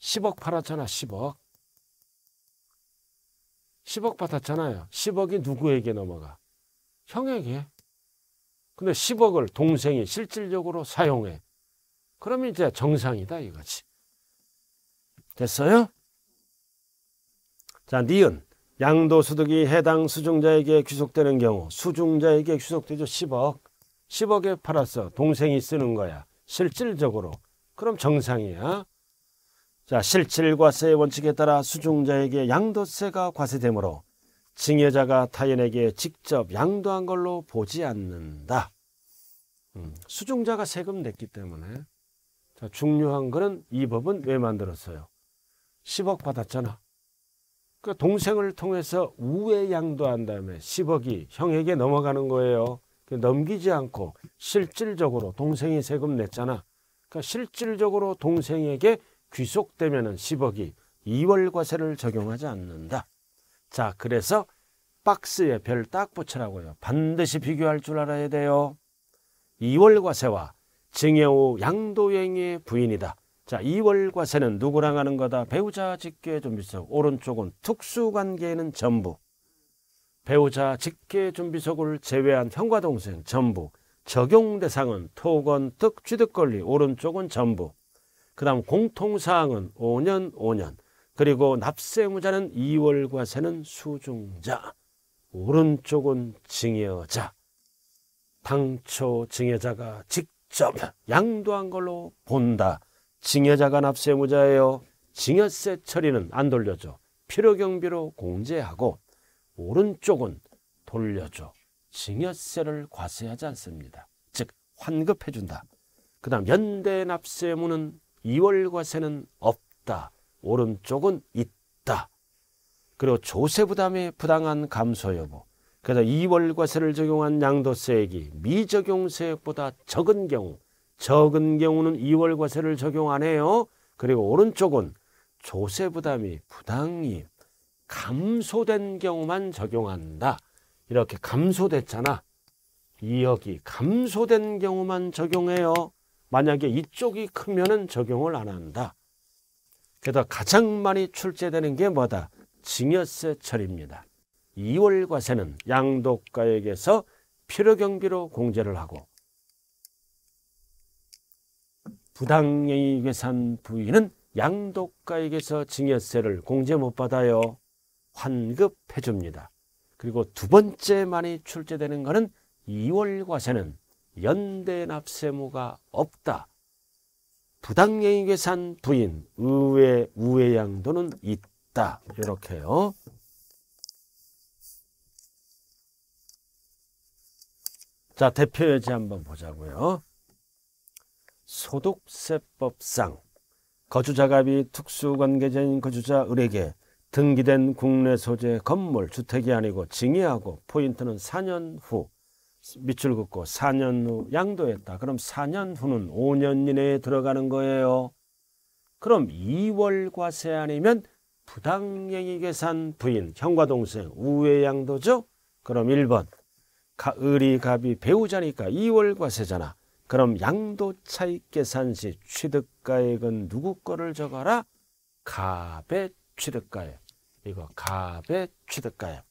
10억 팔았잖아 10억 10억 받았잖아요 10억이 누구에게 넘어가 형에게 근데 10억을 동생이 실질적으로 사용해. 그러 이제 정상이다 이거지. 됐어요? 자, 니은. 양도소득이 해당 수중자에게 귀속되는 경우 수중자에게 귀속되죠 10억. 10억에 팔았어. 동생이 쓰는 거야. 실질적으로. 그럼 정상이야. 자, 실질과세의 원칙에 따라 수중자에게 양도세가 과세되므로 징여자가 타인에게 직접 양도한 걸로 보지 않는다. 음, 수종자가 세금 냈기 때문에 자, 중요한 거는 이 법은 왜 만들었어요? 10억 받았잖아. 그 동생을 통해서 우회 양도한 다음에 10억이 형에게 넘어가는 거예요. 넘기지 않고 실질적으로 동생이 세금 냈잖아. 그러니까 실질적으로 동생에게 귀속되면 10억이 2월 과세를 적용하지 않는다. 자, 그래서 박스에 별 딱 붙여라고요. 반드시 비교할 줄 알아야 돼요. 이월과세와 증여우 양도행의 부인이다. 자, 이월과세는 누구랑 하는 거다. 배우자 직계 준비석. 오른쪽은 특수관계는 전부. 배우자 직계 준비석을 제외한 형과 동생 전부. 적용 대상은 토건, 특, 취득권리. 오른쪽은 전부. 그 다음 공통사항은 5년, 5년. 그리고 납세 무자는 이월과세는 수중자, 오른쪽은 증여자, 당초 증여자가 직접 양도한 걸로 본다. 증여자가 납세 무자예요 증여세 처리는 안 돌려줘. 필요경비로 공제하고 오른쪽은 돌려줘. 증여세를 과세하지 않습니다. 즉 환급해준다. 그 다음 연대 납세무는 이월 과세는 없다. 오른쪽은 있다. 그리고 조세 부담의 부당한 감소 여부. 그래서 이월과세를 적용한 양도세액이 미적용세액보다 적은 경우, 적은 경우는 이월과세를 적용 안 해요. 그리고 오른쪽은 조세 부담이 부당히 감소된 경우만 적용한다. 이렇게 감소됐잖아. 2억이 감소된 경우만 적용해요. 만약에 이쪽이 크면은 적용을 안 한다. 게다가 가장 많이 출제되는 게 뭐다? 증여세 처리입니다. 2월 과세는 양도가액에서 필요경비로 공제를 하고 부당행위 계산 부위는 양도가액에서 증여세를 공제 못 받아요. 환급해 줍니다. 그리고 두 번째 많이 출제되는 것은 2월 과세는 연대납세무가 없다. 부당행위에 산 부인 의외 우회양도는 있다 이렇게요. 자 대표 예제 한번 보자고요. 소득세법상 거주자갑이 특수관계자인 거주자 을에게 등기된 국내 소재 건물 주택이 아니고 증여하고 포인트는 4년 후 밑줄 긋고 4년 후 양도했다. 그럼 4년 후는 5년 이내에 들어가는 거예요. 그럼 2월 과세 아니면 부당행위 계산 부인, 형과 동생, 우회 양도죠? 그럼 1번. 가, 을이 갑이 배우자니까 2월 과세잖아. 그럼 양도 차익 계산 시 취득가액은 누구 거를 적어라? 갑의 취득가액. 이거 갑의 취득가액.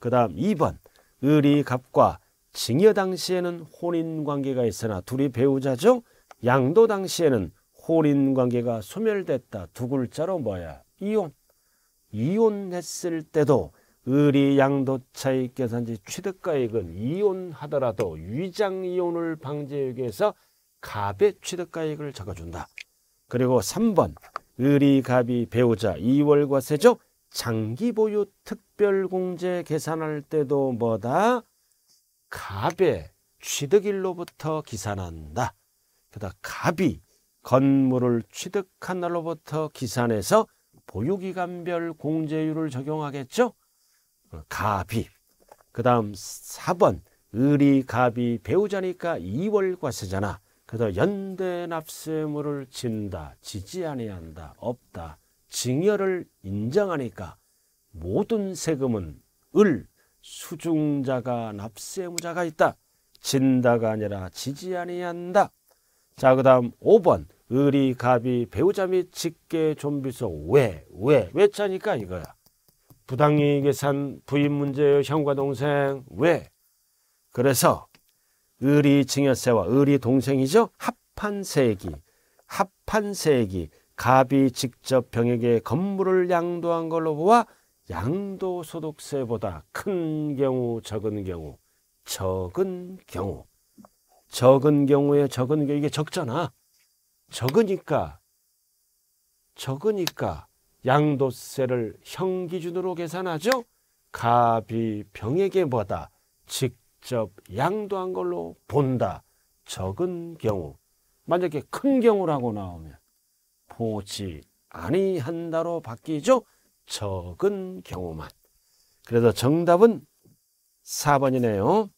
그 다음 2번. 을이 갑과 증여 당시에는 혼인 관계가 있으나 둘이 배우자 죠 양도 당시에는 혼인 관계가 소멸됐다. 두 글자로 뭐야? 이혼. 이혼했을 때도 을이 양도 차익 계산지 취득가액은 이혼하더라도 위장 이혼을 방지하기 위해서 갑의 취득가액을 적어준다. 그리고 3번 을이 갑이 배우자 2월과세죠 장기 보유 특별공제 계산할 때도 뭐다? 갑의 취득일로부터 기산한다. 그다 갑이 건물을 취득한 날로부터 기산해서 보유기간별 공제율을 적용하겠죠. 갑이 그 다음 4번 을이 갑이 배우자니까 2월과세잖아. 그래서 연대 납세물을 진다, 지지 아니한다, 없다, 징여를 인정하니까 모든 세금은 을, 수중자가 납세무자가 있다. 진다가 아니라 지지 아니한다. 자, 그 다음 5번. 의리, 갑이, 배우자 및 직계, 좀비소. 왜? 왜? 왜 차니까 이거야. 부당이익에 산 부인 문제의 형과 동생. 왜? 그래서 의리 증여세와 의리 동생이죠. 합한 세액이. 합한 세액이 갑이 직접 병에게 건물을 양도한 걸로 보아 양도소득세보다 큰 경우 적은 경우 적은 경우 적은 경우에 적은 경우 이게 적잖아 적으니까 적으니까 양도세를 형 기준으로 계산하죠 갑이 병에게 보다 직접 양도한 걸로 본다 적은 경우 만약에 큰 경우라고 나오면 보지 아니한다로 바뀌죠 적은 경우만. 그래서 정답은 4번이네요.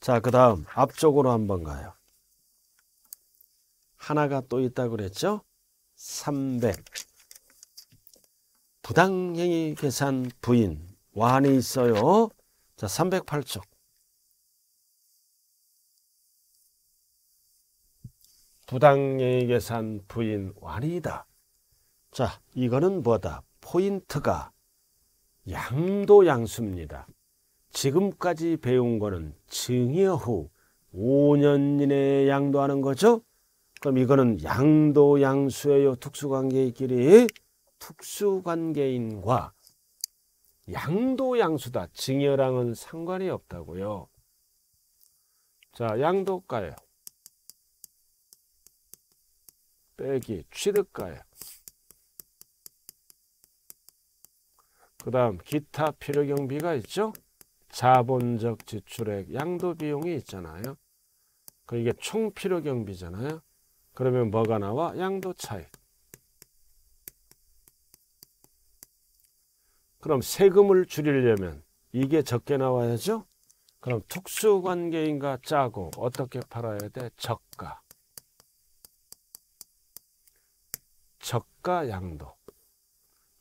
자, 그 다음 앞쪽으로 한번 가요. 하나가 또 있다고 그랬죠? 300. 부당행위 계산 부인. 완이 있어요. 자, 308쪽. 부당행위에 산 부인 완이다. 자, 이거는 뭐다? 포인트가 양도양수입니다. 지금까지 배운 거는 증여 후 5년 이내에 양도하는 거죠. 그럼 이거는 양도양수예요. 특수관계끼리 특수관계인과 양도양수다. 증여랑은 상관이 없다고요. 자, 양도가예요. 빼기 취득가액 그 다음 기타 필요경비가 있죠 자본적 지출액 양도 비용이 있잖아요 그 이게 총 필요경비잖아요 그러면 뭐가 나와 양도 차익 그럼 세금을 줄이려면 이게 적게 나와야죠 그럼 특수관계인가 짜고 어떻게 팔아야 돼? 적 저가 양도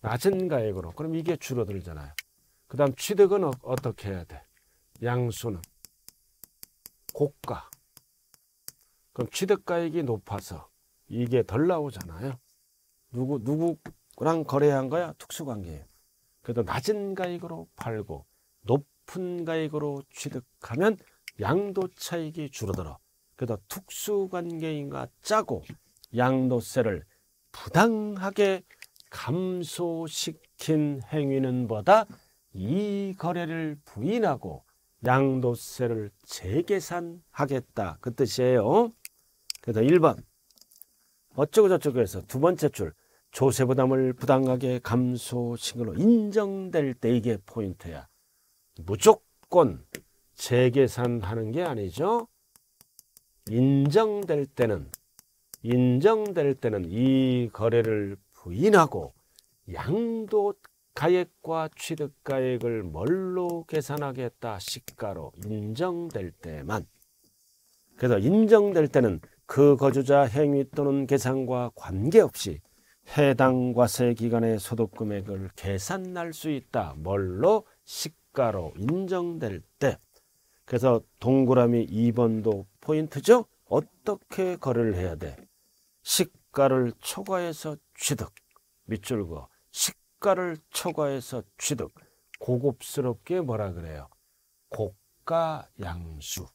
낮은 가액으로 그럼 이게 줄어들잖아요. 그 다음 취득은 어, 어떻게 해야 돼? 양수는 고가 그럼 취득가액이 높아서 이게 덜 나오잖아요. 누구, 누구랑 거래한 거야? 특수관계예요. 그래도 낮은 가액으로 팔고 높은 가액으로 취득하면 양도 차익이 줄어들어. 그래서 특수관계인가 짜고 양도세를 부당하게 감소시킨 행위는 보다 이 거래를 부인하고 양도세를 재계산하겠다 그 뜻이에요 그래서 1번 어쩌고저쩌고 해서 두 번째 줄 조세부담을 부당하게 감소시으로 인정될 때 이게 포인트야 무조건 재계산하는 게 아니죠 인정될 때는 인정될 때는 이 거래를 부인하고 양도 가액과 취득 가액을 뭘로 계산하겠다 시가로 인정될 때만 그래서 인정될 때는 그 거주자 행위 또는 계산과 관계없이 해당 과세 기간의 소득 금액을 계산할 수 있다. 뭘로 시가로 인정될 때. 그래서 동그라미 2번도 포인트죠. 어떻게 거래를 해야 돼? 식가를 초과해서 취득 밑줄 거식가를 초과해서 취득 고급스럽게 뭐라 그래요 고가 양수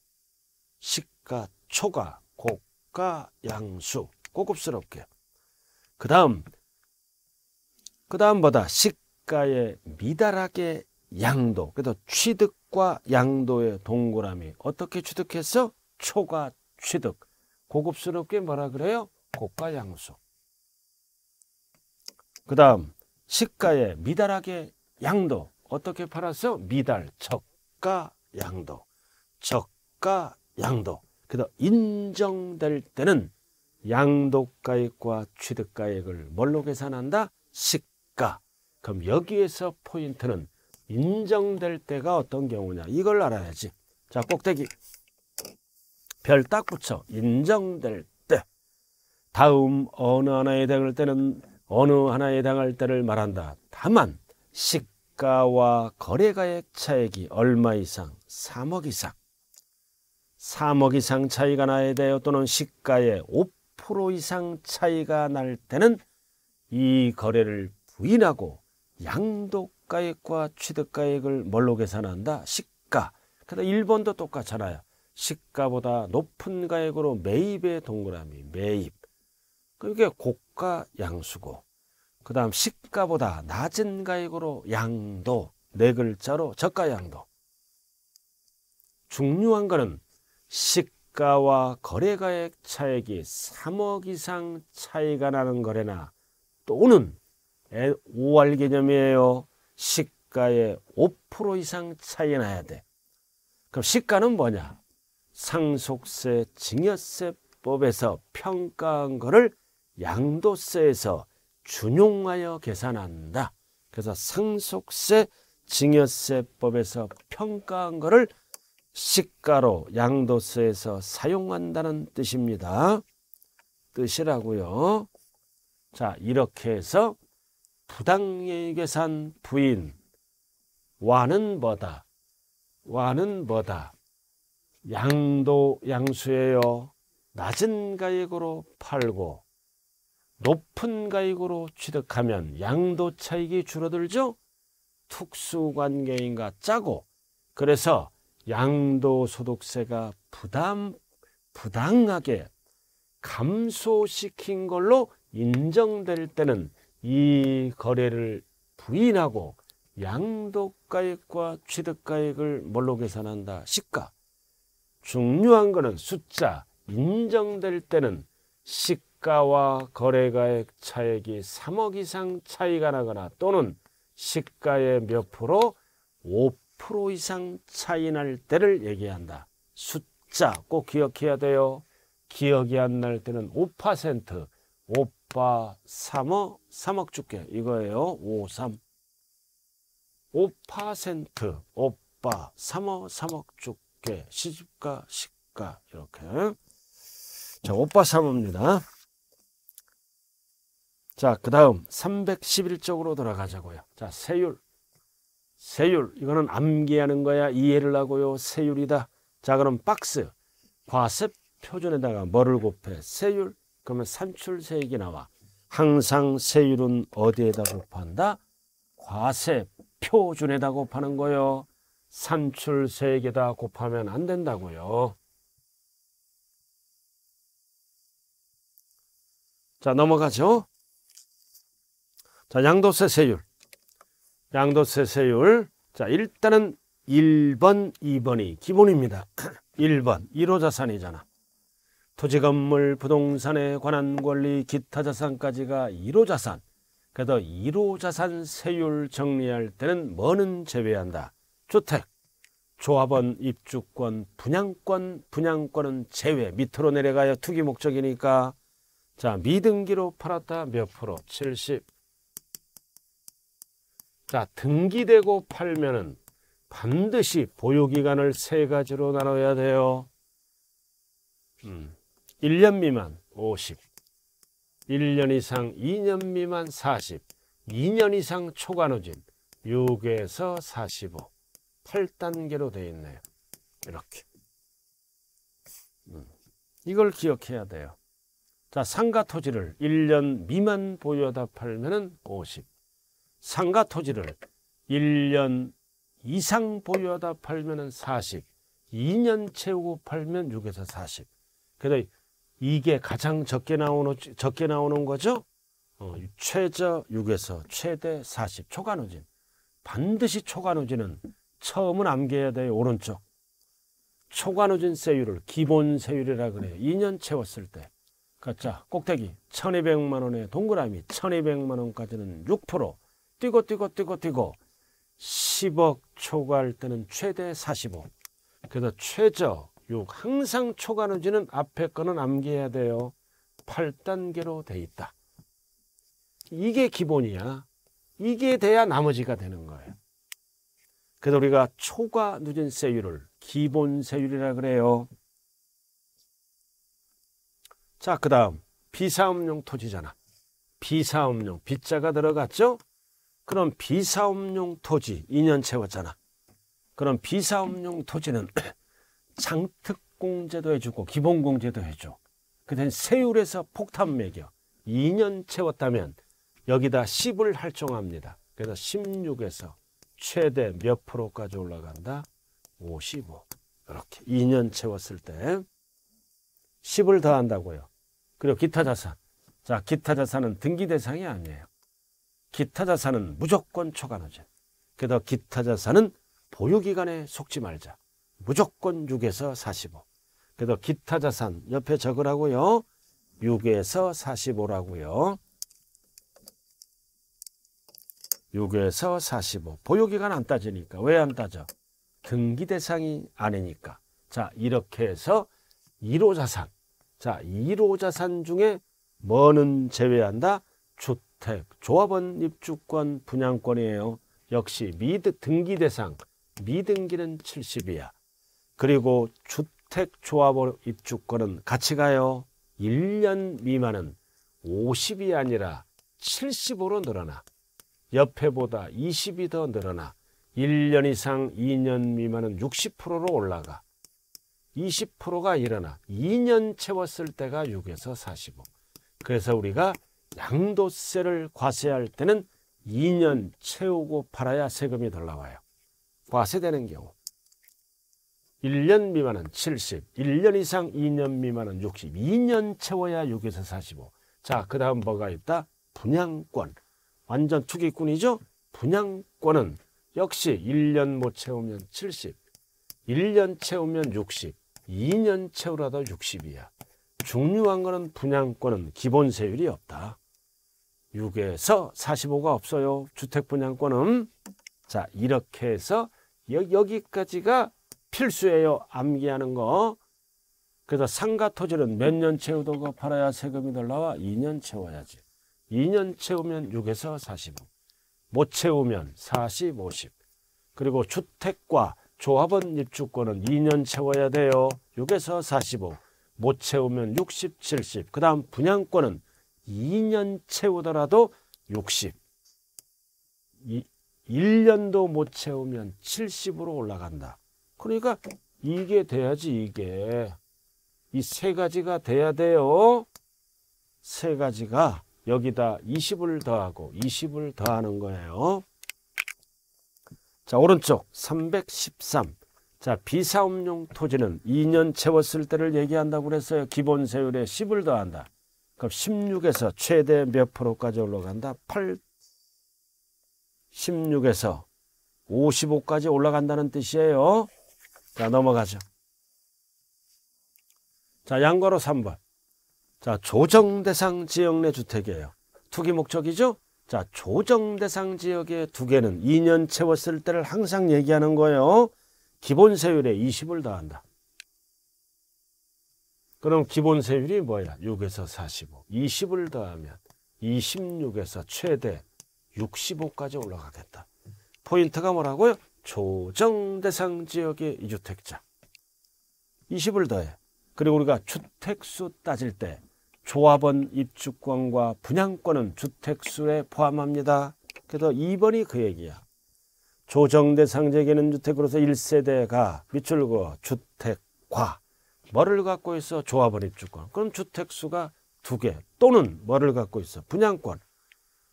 시가 초과 고가 양수 고급스럽게 그 다음 그 다음보다 시가에 미달하게 양도 그래서 취득과 양도의 동그라미 어떻게 취득했어? 초과 취득 고급스럽게 뭐라 그래요? 고가향수. 그 다음 시가에 미달하게 양도 어떻게 팔았어? 미달 저가 양도 저가 양도 그다 인정될 때는 양도가액과 취득가액을 뭘로 계산한다? 시가 그럼 여기에서 포인트는 인정될 때가 어떤 경우냐 이걸 알아야지 자 꼭대기 별 딱 붙여 인정될 다음 어느 하나에 해당할 때는 어느 하나에 해당할 때를 말한다. 다만 시가와 거래가액 차액이 얼마 이상 3억 이상 3억 이상 차이가 나야 돼요. 또는 시가의 5% 이상 차이가 날 때는 이 거래를 부인하고 양도가액과 취득가액을 뭘로 계산한다? 시가. 그래 1번도 똑같잖아요. 시가보다 높은 가액으로 매입의 동그라미, 매입. 그게 그러니까 고가 양수고 그 다음 시가보다 낮은 가액으로 양도 네 글자로 저가 양도 중요한 거는 시가와 거래가액 차액이 3억 이상 차이가 나는 거래나 또는 5월 개념이에요 시가의 5% 이상 차이 나야 돼 그럼 시가는 뭐냐 상속세 증여세법에서 평가한 거를 양도세에서 준용하여 계산한다. 그래서 상속세 증여세법에서 평가한 거를 시가로 양도세에서 사용한다는 뜻입니다. 뜻이라고요. 자 이렇게 해서 부당계산 부인 와는 뭐다 와는 뭐다 양도 양수예요 낮은 가액으로 팔고 높은 가액으로 취득하면 양도 차익이 줄어들죠. 특수관계인가 짜고 그래서 양도소득세가 부담 부당하게 감소시킨 걸로 인정될 때는 이 거래를 부인하고 양도가액과 취득가액을 뭘로 계산한다? 시가. 중요한 거는 숫자 인정될 때는 시가 시가와 거래가의 차액이 3억 이상 차이가 나거나 또는 시가의 몇 프로 5% 이상 차이 날 때를 얘기한다. 숫자 꼭 기억해야 돼요. 기억이 안 날 때는 5% 오빠 3억 3억 줄게 이거예요. 53 5% 오빠 3억 3억 줄게 시집가 시가 이렇게 자 오빠 3입니다 자, 그 다음 311쪽으로 돌아가자고요. 자, 세율. 세율. 이거는 암기하는 거야. 이해를 하고요. 세율이다. 자, 그럼 박스. 과세 표준에다가 뭐를 곱해? 세율. 그러면 산출세액이 나와. 항상 세율은 어디에다 곱한다? 과세 표준에다 곱하는 거요. 산출세액에다 곱하면 안 된다고요. 자 넘어가죠. 자, 양도세 세율. 양도세 세율. 자, 일단은 1번, 2번이 기본입니다. 1번, 1호 자산이잖아. 토지, 건물, 부동산에 관한 권리, 기타 자산까지가 1호 자산. 그래서 1호 자산 세율 정리할 때는 뭐는 제외한다. 주택, 조합원, 입주권, 분양권, 분양권은 제외. 밑으로 내려가야 투기 목적이니까. 자, 미등기로 팔았다 몇 프로? 70. 자, 등기되고 팔면은 반드시 보유기간을 세 가지로 나눠야 돼요. 음, 1년 미만 50, 1년 이상 2년 미만 40, 2년 이상 초과누진 6에서 45, 8단계로 되어 있네요. 이렇게. 음, 이걸 기억해야 돼요. 자, 상가 토지를 1년 미만 보유하다 팔면은 50, 상가 토지를 1년 이상 보유하다 팔면 은 40, 2년 채우고 팔면 6에서 40. 그래서 이게 가장 적게 나오는, 적게 나오는 거죠? 어, 최저 6에서 최대 40. 초과누진. 반드시 초과누진은 처음은 암기해야 돼요. 오른쪽. 초과누진 세율을 기본 세율이라 그래요. 2년 채웠을 때. 그, 자, 꼭대기 1200만 원에 동그라미 1200만 원까지는 6%, 뛰고 뛰고 뛰고 뛰고 10억 초과할 때는 최대 45. 그래서 최저 6. 항상 초과는지는 하 앞에 거는 암기해야 돼요. 8단계로 돼 있다. 이게 기본이야. 이게 돼야 나머지가 되는 거예요. 그래서 우리가 초과 누진 세율을 기본 세율이라 그래요. 자, 그 다음 비사업용 토지잖아. 비사업용 빗자가 들어갔죠? 그럼 비사업용 토지 2년 채웠잖아. 그럼 비사업용 토지는 장특공제도 해주고 기본공제도 해줘. 그땐 세율에서 폭탄 매겨. 2년 채웠다면 여기다 10을 할정합니다. 그래서 16에서 최대 몇 프로까지 올라간다? 55. 이렇게 2년 채웠을 때 10을 더한다고요. 그리고 기타 자산. 자, 기타 자산은 등기 대상이 아니에요. 기타 자산은 무조건 초과하자. 게다가 기타 자산은 보유기간에 속지 말자. 무조건 6에서 45. 그래서 기타 자산 옆에 적으라고요. 6에서 45라고요. 6에서 45. 보유기간 안 따지니까. 왜 안 따져? 등기 대상이 아니니까. 자, 이렇게 해서 1호 자산. 자, 1호 자산 중에 뭐는 제외한다? 주택. 주택, 조합원 입주권 분양권이에요. 역시 미등 등기 대상, 미등기는 70이야. 그리고 주택 조합원 입주권은 같이 가요. 1년 미만은 50이 아니라 70으로 늘어나. 옆해보다 20이 더 늘어나. 1년 이상 2년 미만은 60%로 올라가. 20%가 일어나. 2년 채웠을 때가 6에서 45. 그래서 우리가 양도세를 과세할 때는 2년 채우고 팔아야 세금이 덜 나와요. 과세되는 경우 1년 미만은 70, 1년 이상 2년 미만은 60, 2년 채워야 6에서 45. 자, 그 다음 뭐가 있다? 분양권. 완전 투기꾼이죠? 분양권은 역시 1년 못 뭐 채우면 70, 1년 채우면 60, 2년 채우라도 60이야. 중요한 것은 분양권은 기본 세율이 없다. 6에서 45가 없어요. 주택 분양권은 자 이렇게 해서 여, 기까지가 필수예요. 암기하는 거. 그래서 상가 토지는 몇 년 채우다가 팔아야 세금이 덜 나와? 2년 채워야지. 2년 채우면 6에서 45. 못 채우면 40, 50. 그리고 주택과 조합원 입주권은 2년 채워야 돼요. 6에서 45. 못 채우면 60, 70. 그 다음 분양권은 2년 채우더라도 60. 1년도 못 채우면 70으로 올라간다. 그러니까 이게 돼야지 이게. 이 세 가지가 돼야 돼요. 세 가지가 여기다 20을 더하고 20을 더하는 거예요. 자 오른쪽 313 자, 비사업용 토지는 2년 채웠을 때를 얘기한다고 그랬어요. 기본 세율에 10을 더한다. 그럼 16에서 최대 몇 프로까지 올라간다? 8 16에서 55까지 올라간다는 뜻이에요. 자, 넘어가죠. 자, 양과로 3번. 자, 조정 대상 지역 내 주택이에요. 투기 목적이죠? 자, 조정 대상 지역의 두 개는 2년 채웠을 때를 항상 얘기하는 거예요. 기본 세율에 20을 더한다. 그럼 기본 세율이 뭐야? 6에서 45. 20을 더하면 26에서 최대 65까지 올라가겠다. 포인트가 뭐라고요? 조정 대상 지역의 이주택자. 20을 더해. 그리고 우리가 주택수 따질 때 조합원 입주권과 분양권은 주택수에 포함합니다. 그래서 2번이 그 얘기야. 조정 대상자에게는 주택으로서 1세대가 밑출고 주택과 뭐를 갖고 있어 조합원 입주권 그럼 주택수가 두 개 또는 뭐를 갖고 있어 분양권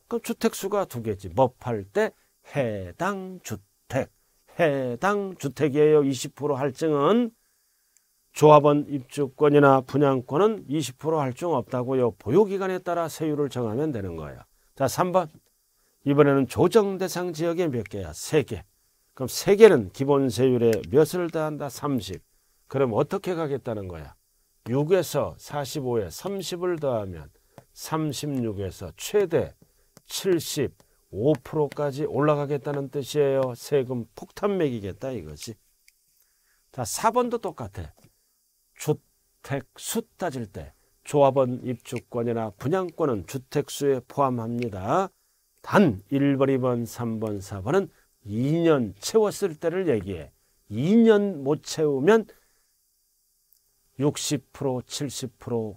그럼 주택수가 두 개지 법할 때 해당 주택 해당 주택이에요 20% 할증은 조합원 입주권이나 분양권은 20% 할증 없다고요 보유기간에 따라 세율을 정하면 되는 거예요 자 3번 이번에는 조정 대상 지역에 몇 개야? 세개 그럼 세개는 기본 세율에 몇을 더한다? 30. 그럼 어떻게 가겠다는 거야? 6에서 45에 30을 더하면 36에서 최대 75%까지 올라가겠다는 뜻이에요. 세금 폭탄 매기겠다 이거지. 자, 4번도 똑같아. 주택수 따질 때 조합원 입주권이나 분양권은 주택수에 포함합니다. 단 1번, 2번, 3번, 4번은 2년 채웠을 때를 얘기해. 2년 못 채우면 60%, 70%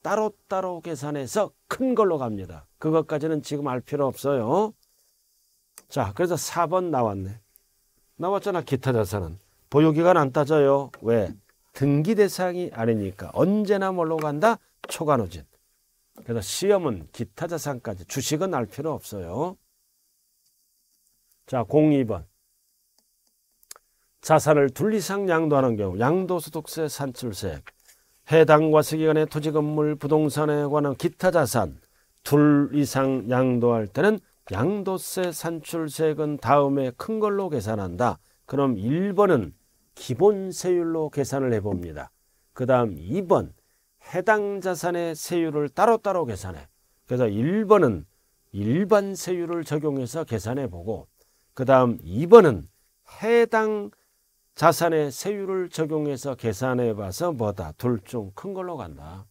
따로따로 계산해서 큰 걸로 갑니다. 그것까지는 지금 알 필요 없어요. 자, 그래서 4번 나왔네. 나왔잖아, 기타 자산은. 보유기간 안 따져요. 왜? 등기 대상이 아니니까. 언제나 뭘로 간다? 초간호진 그래서 시험은 기타 자산까지 주식은 알 필요 없어요. 자, 02번. 자산을 둘 이상 양도하는 경우 양도소득세, 산출세, 해당 과세기간의 토지 건물, 부동산에 관한 기타 자산 둘 이상 양도할 때는 양도세, 산출세액은 다음에 큰 걸로 계산한다. 그럼 1번은 기본세율로 계산을 해봅니다. 그 다음 2번 해당 자산의 세율을 따로따로 계산해. 그래서 1번은 일반 세율을 적용해서 계산해 보고 그 다음 2번은 해당 자산의 세율을 적용해서 계산해 봐서 뭐다? 둘 중 큰 걸로 간다.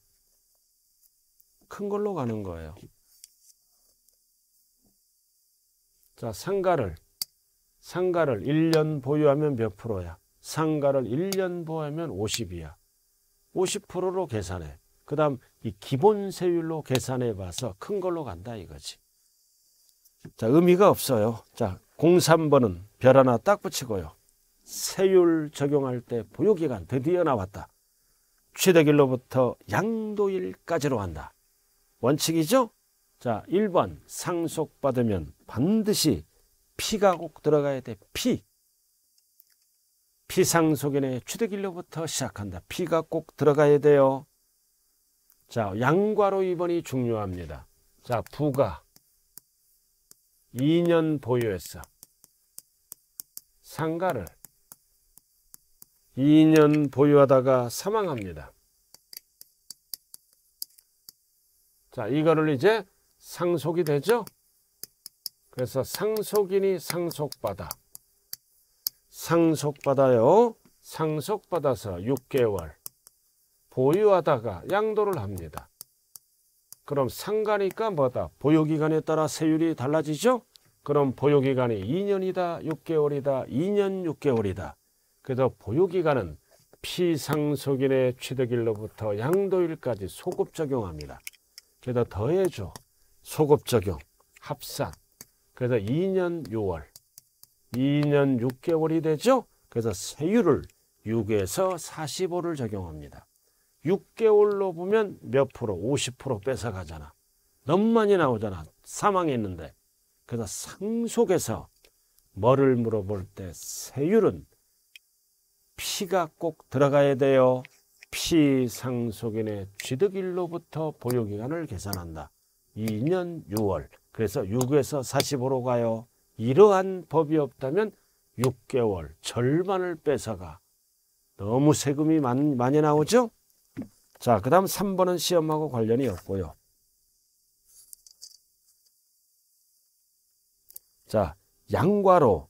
큰 걸로 가는 거예요. 자, 상가를 상가를 1년 보유하면 몇 프로야? 상가를 1년 보유하면 50이야. 50%로 계산해. 그 다음 이 기본 세율로 계산해 봐서 큰 걸로 간다 이거지. 자 의미가 없어요. 자 03번은 별 하나 딱 붙이고요. 세율 적용할 때 보유기간 드디어 나왔다. 최대길로부터 양도일까지로 한다. 원칙이죠? 자 1번 상속받으면 반드시 피가 꼭 들어가야 돼. 피. 피상속인의 취득일로부터 시작한다. 피가 꼭 들어가야 돼요. 자, 양과로 2번이 중요합니다. 자, 부가 2년 보유했어. 상가를 2년 보유하다가 사망합니다. 자, 이거를 이제 상속이 되죠? 그래서 상속인이 상속받아. 상속받아요. 상속받아서 6개월 보유하다가 양도를 합니다. 그럼 상가니까 뭐다? 보유기간에 따라 세율이 달라지죠? 그럼 보유기간이 2년이다, 6개월이다, 2년 6개월이다. 그래서 보유기간은 피상속인의 취득일로부터 양도일까지 소급 적용합니다. 그래서 더해줘. 소급 적용, 합산. 그래서 2년 6월. 2년 6개월이 되죠. 그래서 세율을 6에서 45를 적용합니다. 6개월로 보면 몇 프로, 50% 뺏어가잖아. 너무 많이 나오잖아. 사망했는데. 그래서 상속에서 뭐를 물어볼 때 세율은 피가 꼭 들어가야 돼요. 피상속인의 취득일로부터 보유기간을 계산한다. 2년 6월. 그래서 6에서 45로 가요. 이러한 법이 없다면 6개월 절반을 뺏어가 너무 세금이 많, 많이 나오죠? 자, 그 다음 3번은 시험하고 관련이 없고요. 자, 양과로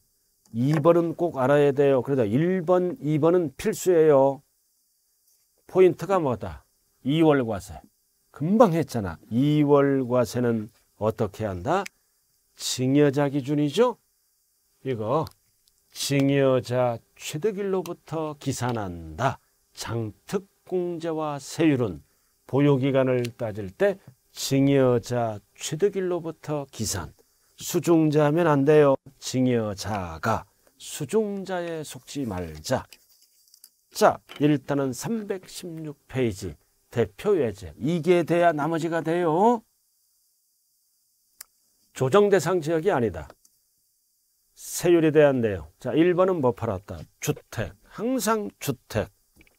2번은 꼭 알아야 돼요. 그래서 1번, 2번은 필수예요. 포인트가 뭐다? 2월 과세. 금방 했잖아. 2월 과세는 어떻게 한다? 증여자 기준이죠. 이거 징여자 취득일로부터 기산한다. 장특공제와 세율은 보유기간을 따질 때 징여자 취득일로부터 기산. 수중자면 안 돼요. 징여자가 수중자에 속지 말자. 자, 일단은 316페이지 대표 예제. 이게 돼야 나머지가 돼요. 조정 대상 지역이 아니다. 세율에 대한 내용. 자, 1번은 뭐 팔았다? 주택. 항상 주택.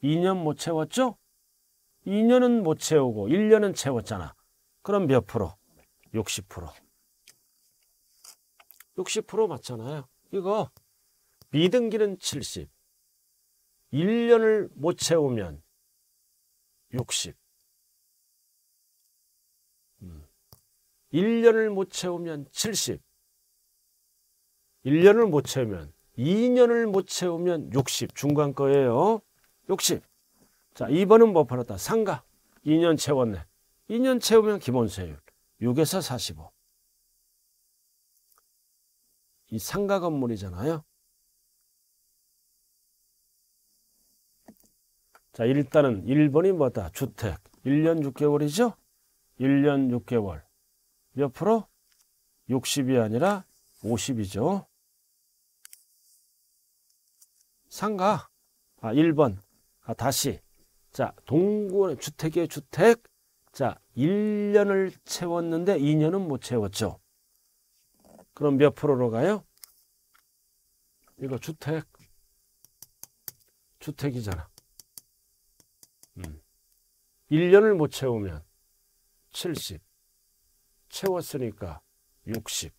2년 못 채웠죠? 2년은 못 채우고 1년은 채웠잖아. 그럼 몇 프로? 60%. 60% 맞잖아요. 이거 미등기는 70. 1년을 못 채우면 60. 1년을 못 채우면 70, 1년을 못 채우면 2년을 못 채우면 60, 중간 거예요. 60. 자, 2번은 뭐 팔았다? 상가. 2년 채웠네. 2년 채우면 기본세율. 6에서 45. 이 상가 건물이잖아요. 자, 일단은 1번이 뭐다? 주택. 1년 6개월이죠? 1년 6개월. 몇 프로? 60이 아니라 50이죠. 상가. 아, 1번. 아, 다시. 자, 동굴 주택의 주택. 자, 1년을 채웠는데 2년은 못 채웠죠. 그럼 몇 프로로 가요? 이거 주택. 주택이잖아. 음. 1년을 못 채우면 70. 채웠으니까 60.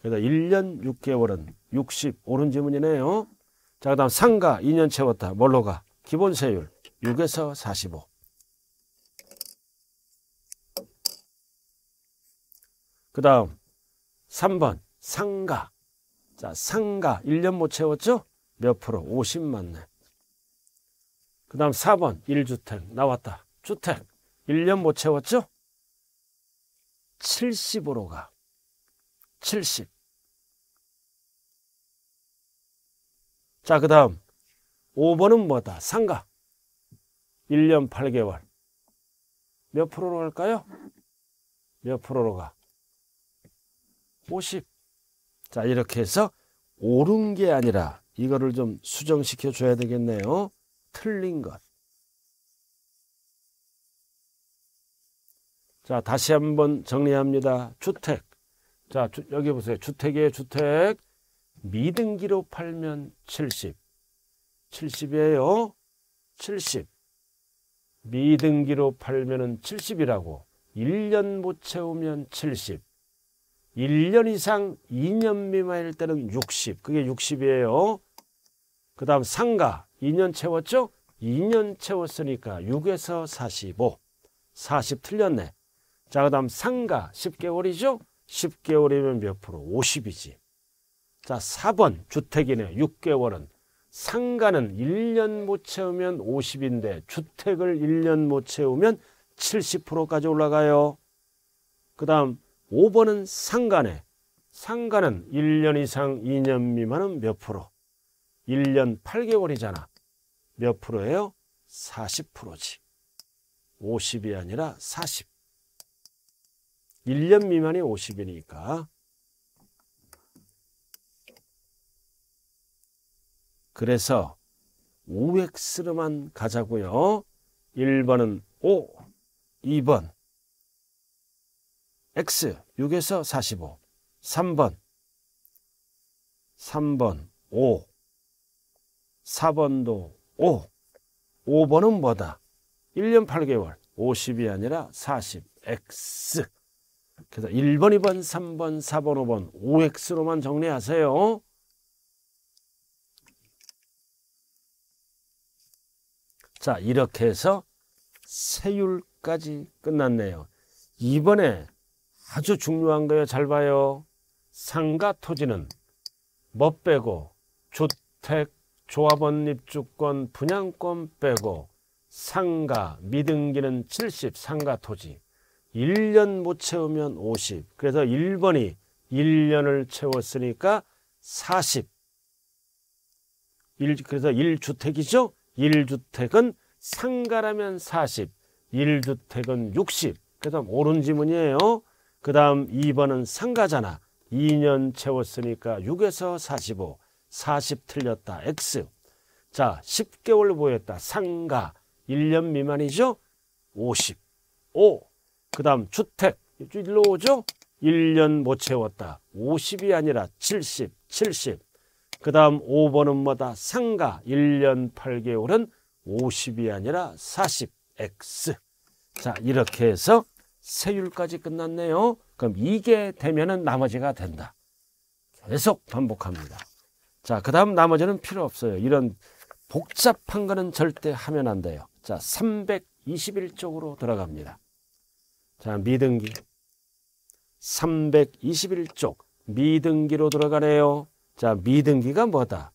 그래서 1년 6개월은 60. 옳은 지문이네요. 자, 그 다음 상가 2년 채웠다. 뭘로 가? 기본 세율 6에서 45. 그 다음 3번 상가. 자, 상가 1년 못 뭐 채웠죠? 몇 프로? 50 맞네. 그 다음 4번 1주택 나왔다. 주택 1년 못 뭐 채웠죠? 70으로 가. 70. 자, 그 다음. 5번은 뭐다? 상가. 1년 8개월. 몇 프로로 갈까요? 몇 프로로 가? 50. 자, 이렇게 해서 옳은 게 아니라 이거를 좀 수정시켜 줘야 되겠네요. 틀린 것. 자, 다시 한번 정리합니다. 주택. 자, 주, 여기 보세요. 주택에 주택. 미등기로 팔면 70. 70이에요. 70. 미등기로 팔면은 70이라고. 1년 못 채우면 70. 1년 이상 2년 미만일 때는 60. 그게 60이에요. 그 다음 상가 2년 채웠죠? 2년 채웠으니까 6에서 45. 40 틀렸네. 자, 그 다음 상가 10개월이죠? 10개월이면 몇 프로? 50이지. 자, 4번 주택이네요. 6개월은. 상가는 1년 못 채우면 50인데 주택을 1년 못 채우면 70%까지 올라가요. 그 다음 5번은 상가네. 상가는 1년 이상 2년 미만은 몇 프로? 1년 8개월이잖아. 몇 프로예요? 40%지. 50이 아니라 40. 1년 미만이 50이니까 그래서 5x로만 가자고요. 1번은 5, 2번 x 6에서 45, 3번 3번 5, 4번도 5, 5번은 뭐다? 1년 8개월 50이 아니라 40x 그래서 1번, 2번, 3번, 4번, 5번 OX로만 정리하세요. 자 이렇게 해서 세율까지 끝났네요. 이번에 아주 중요한 거예요. 잘 봐요. 상가 토지는 뭐 빼고 주택, 조합원 입주권, 분양권 빼고 상가, 미등기는 70 상가 토지 1년 못 채우면 50. 그래서 1번이 1년을 채웠으니까 40. 1, 그래서 1주택이죠. 1주택은 상가라면 40, 1주택은 60. 그래서 옳은 지문이에요. 그 다음 2번은 상가잖아. 2년 채웠으니까 6에서 45, 40 틀렸다. X. 자, 10개월 보였다. 상가. 1년 미만이죠? 50. 5. 그 다음 주택 일로 오죠 1년 못 채웠다 50이 아니라 70 70그 다음 5번은 뭐다 상가 1년 8개월은 50이 아니라 40x 자 이렇게 해서 세율까지 끝났네요 그럼 이게 되면은 나머지가 된다 계속 반복합니다 자그 다음 나머지는 필요 없어요 이런 복잡한 거는 절대 하면 안 돼요 자 321쪽으로 들어갑니다 자, 미등기. 321쪽 미등기로 들어가네요. 자, 미등기가 뭐다?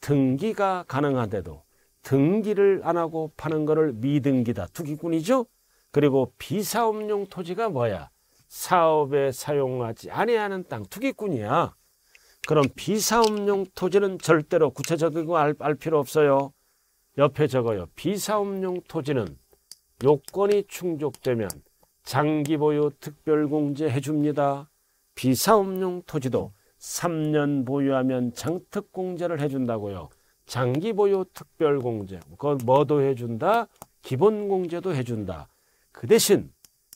등기가 가능한데도 등기를 안 하고 파는 거를 미등기다. 투기꾼이죠? 그리고 비사업용 토지가 뭐야? 사업에 사용하지 아니하는 땅 투기꾼이야. 그럼 비사업용 토지는 절대로 구체적이고 알, 알 필요 없어요. 옆에 적어요. 비사업용 토지는 요건이 충족되면 장기 보유 특별 공제해 줍니다. 비사업용 토지도 3년 보유하면 장특 공제를 해 준다고요. 장기 보유 특별 공제. 그건 뭐도 해 준다? 기본 공제도 해 준다. 그 대신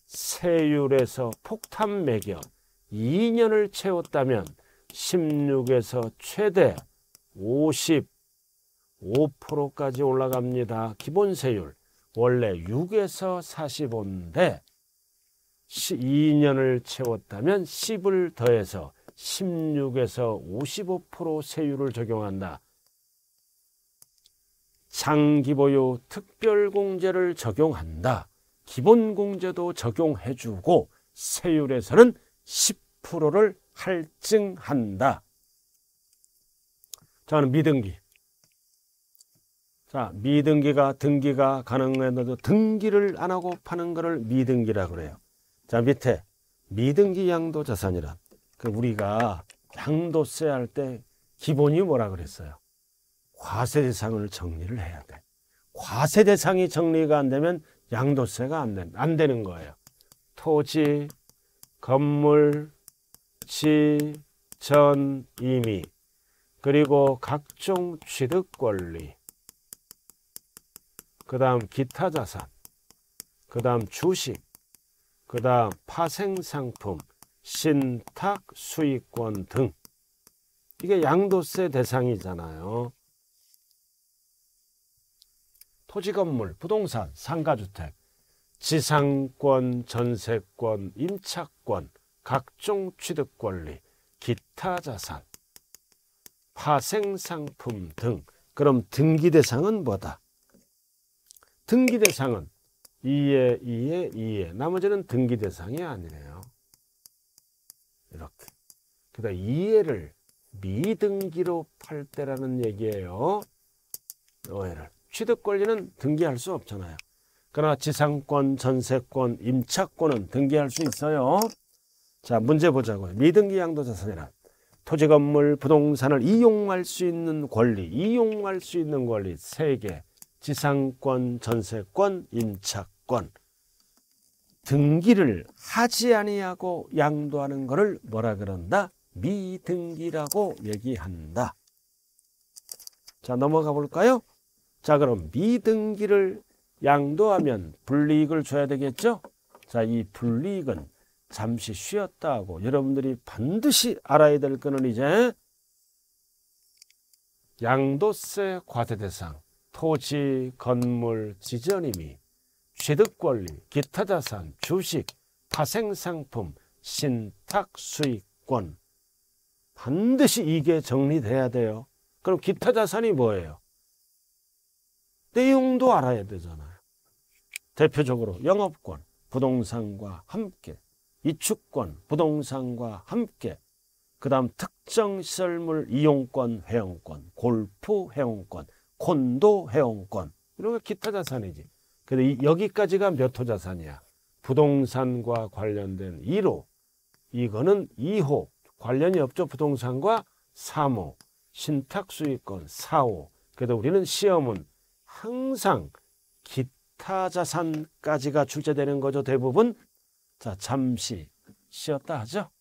세율에서 폭탄 매겨 2년을 채웠다면 16에서 최대 55%까지 올라갑니다. 기본 세율 원래 6에서 45인데 2년을 채웠다면 10을 더해서 16에서 55% 세율을 적용한다. 장기보유 특별공제를 적용한다. 기본공제도 적용해주고 세율에서는 10%를 할증한다. 저 미등기. 자, 미등기가 등기가 가능해도 등기를 안 하고 파는 거를 미등기라 그래요. 자 밑에 미등기 양도 자산이란 그 우리가 양도세 할 때 기본이 뭐라 그랬어요? 과세 대상을 정리를 해야 돼. 과세 대상이 정리가 안 되면 양도세가 안, 된, 안 되는 거예요. 토지, 건물, 지, 전, 이미 그리고 각종 취득 권리 그 다음 기타 자산 그 다음 주식 그 다음 파생상품, 신탁, 수익권 등 이게 양도세 대상이잖아요. 토지 건물, 부동산, 상가주택, 지상권, 전세권, 임차권, 각종 취득 권리, 기타 자산, 파생상품 등 그럼 등기 대상은 뭐다? 등기 대상은 2에 2에 2에 나머지는 등기 대상이 아니네요. 이렇게. 그러니까 2회를 미등기로 팔 때라는 얘기예요. 오해를. 취득 권리는 등기할 수 없잖아요. 그러나 지상권, 전세권, 임차권은 등기할 수 있어요. 자, 문제 보자고요. 미등기 양도자산이란 토지 건물, 부동산을 이용할 수 있는 권리, 이용할 수 있는 권리 3개. 지상권, 전세권, 임차권 등기를 하지 아니하고 양도하는 것을 뭐라 그런다? 미등기라고 얘기한다. 자 넘어가 볼까요? 자 그럼 미등기를 양도하면 불리익을 줘야 되겠죠? 자이 불리익은 잠시 쉬었다 하고 여러분들이 반드시 알아야 될 거는 이제 양도세 과세 대상 토지, 건물, 지전임이, 취득권리, 기타자산, 주식, 파생상품, 신탁, 수익권 반드시 이게 정리돼야 돼요. 그럼 기타자산이 뭐예요? 내용도 알아야 되잖아요. 대표적으로 영업권, 부동산과 함께 이축권, 부동산과 함께 그 다음 특정 시설물 이용권, 회원권, 골프 회원권 콘도 회원권 이런 거 기타 자산이지. 근데 이, 여기까지가 몇 호 자산이야? 부동산과 관련된 1호. 이거는 2호. 관련이 없죠. 부동산과 3호. 신탁 수익권 4호. 그래도 우리는 시험은 항상 기타 자산까지가 출제되는 거죠. 대부분. 자, 잠시 쉬었다 하죠.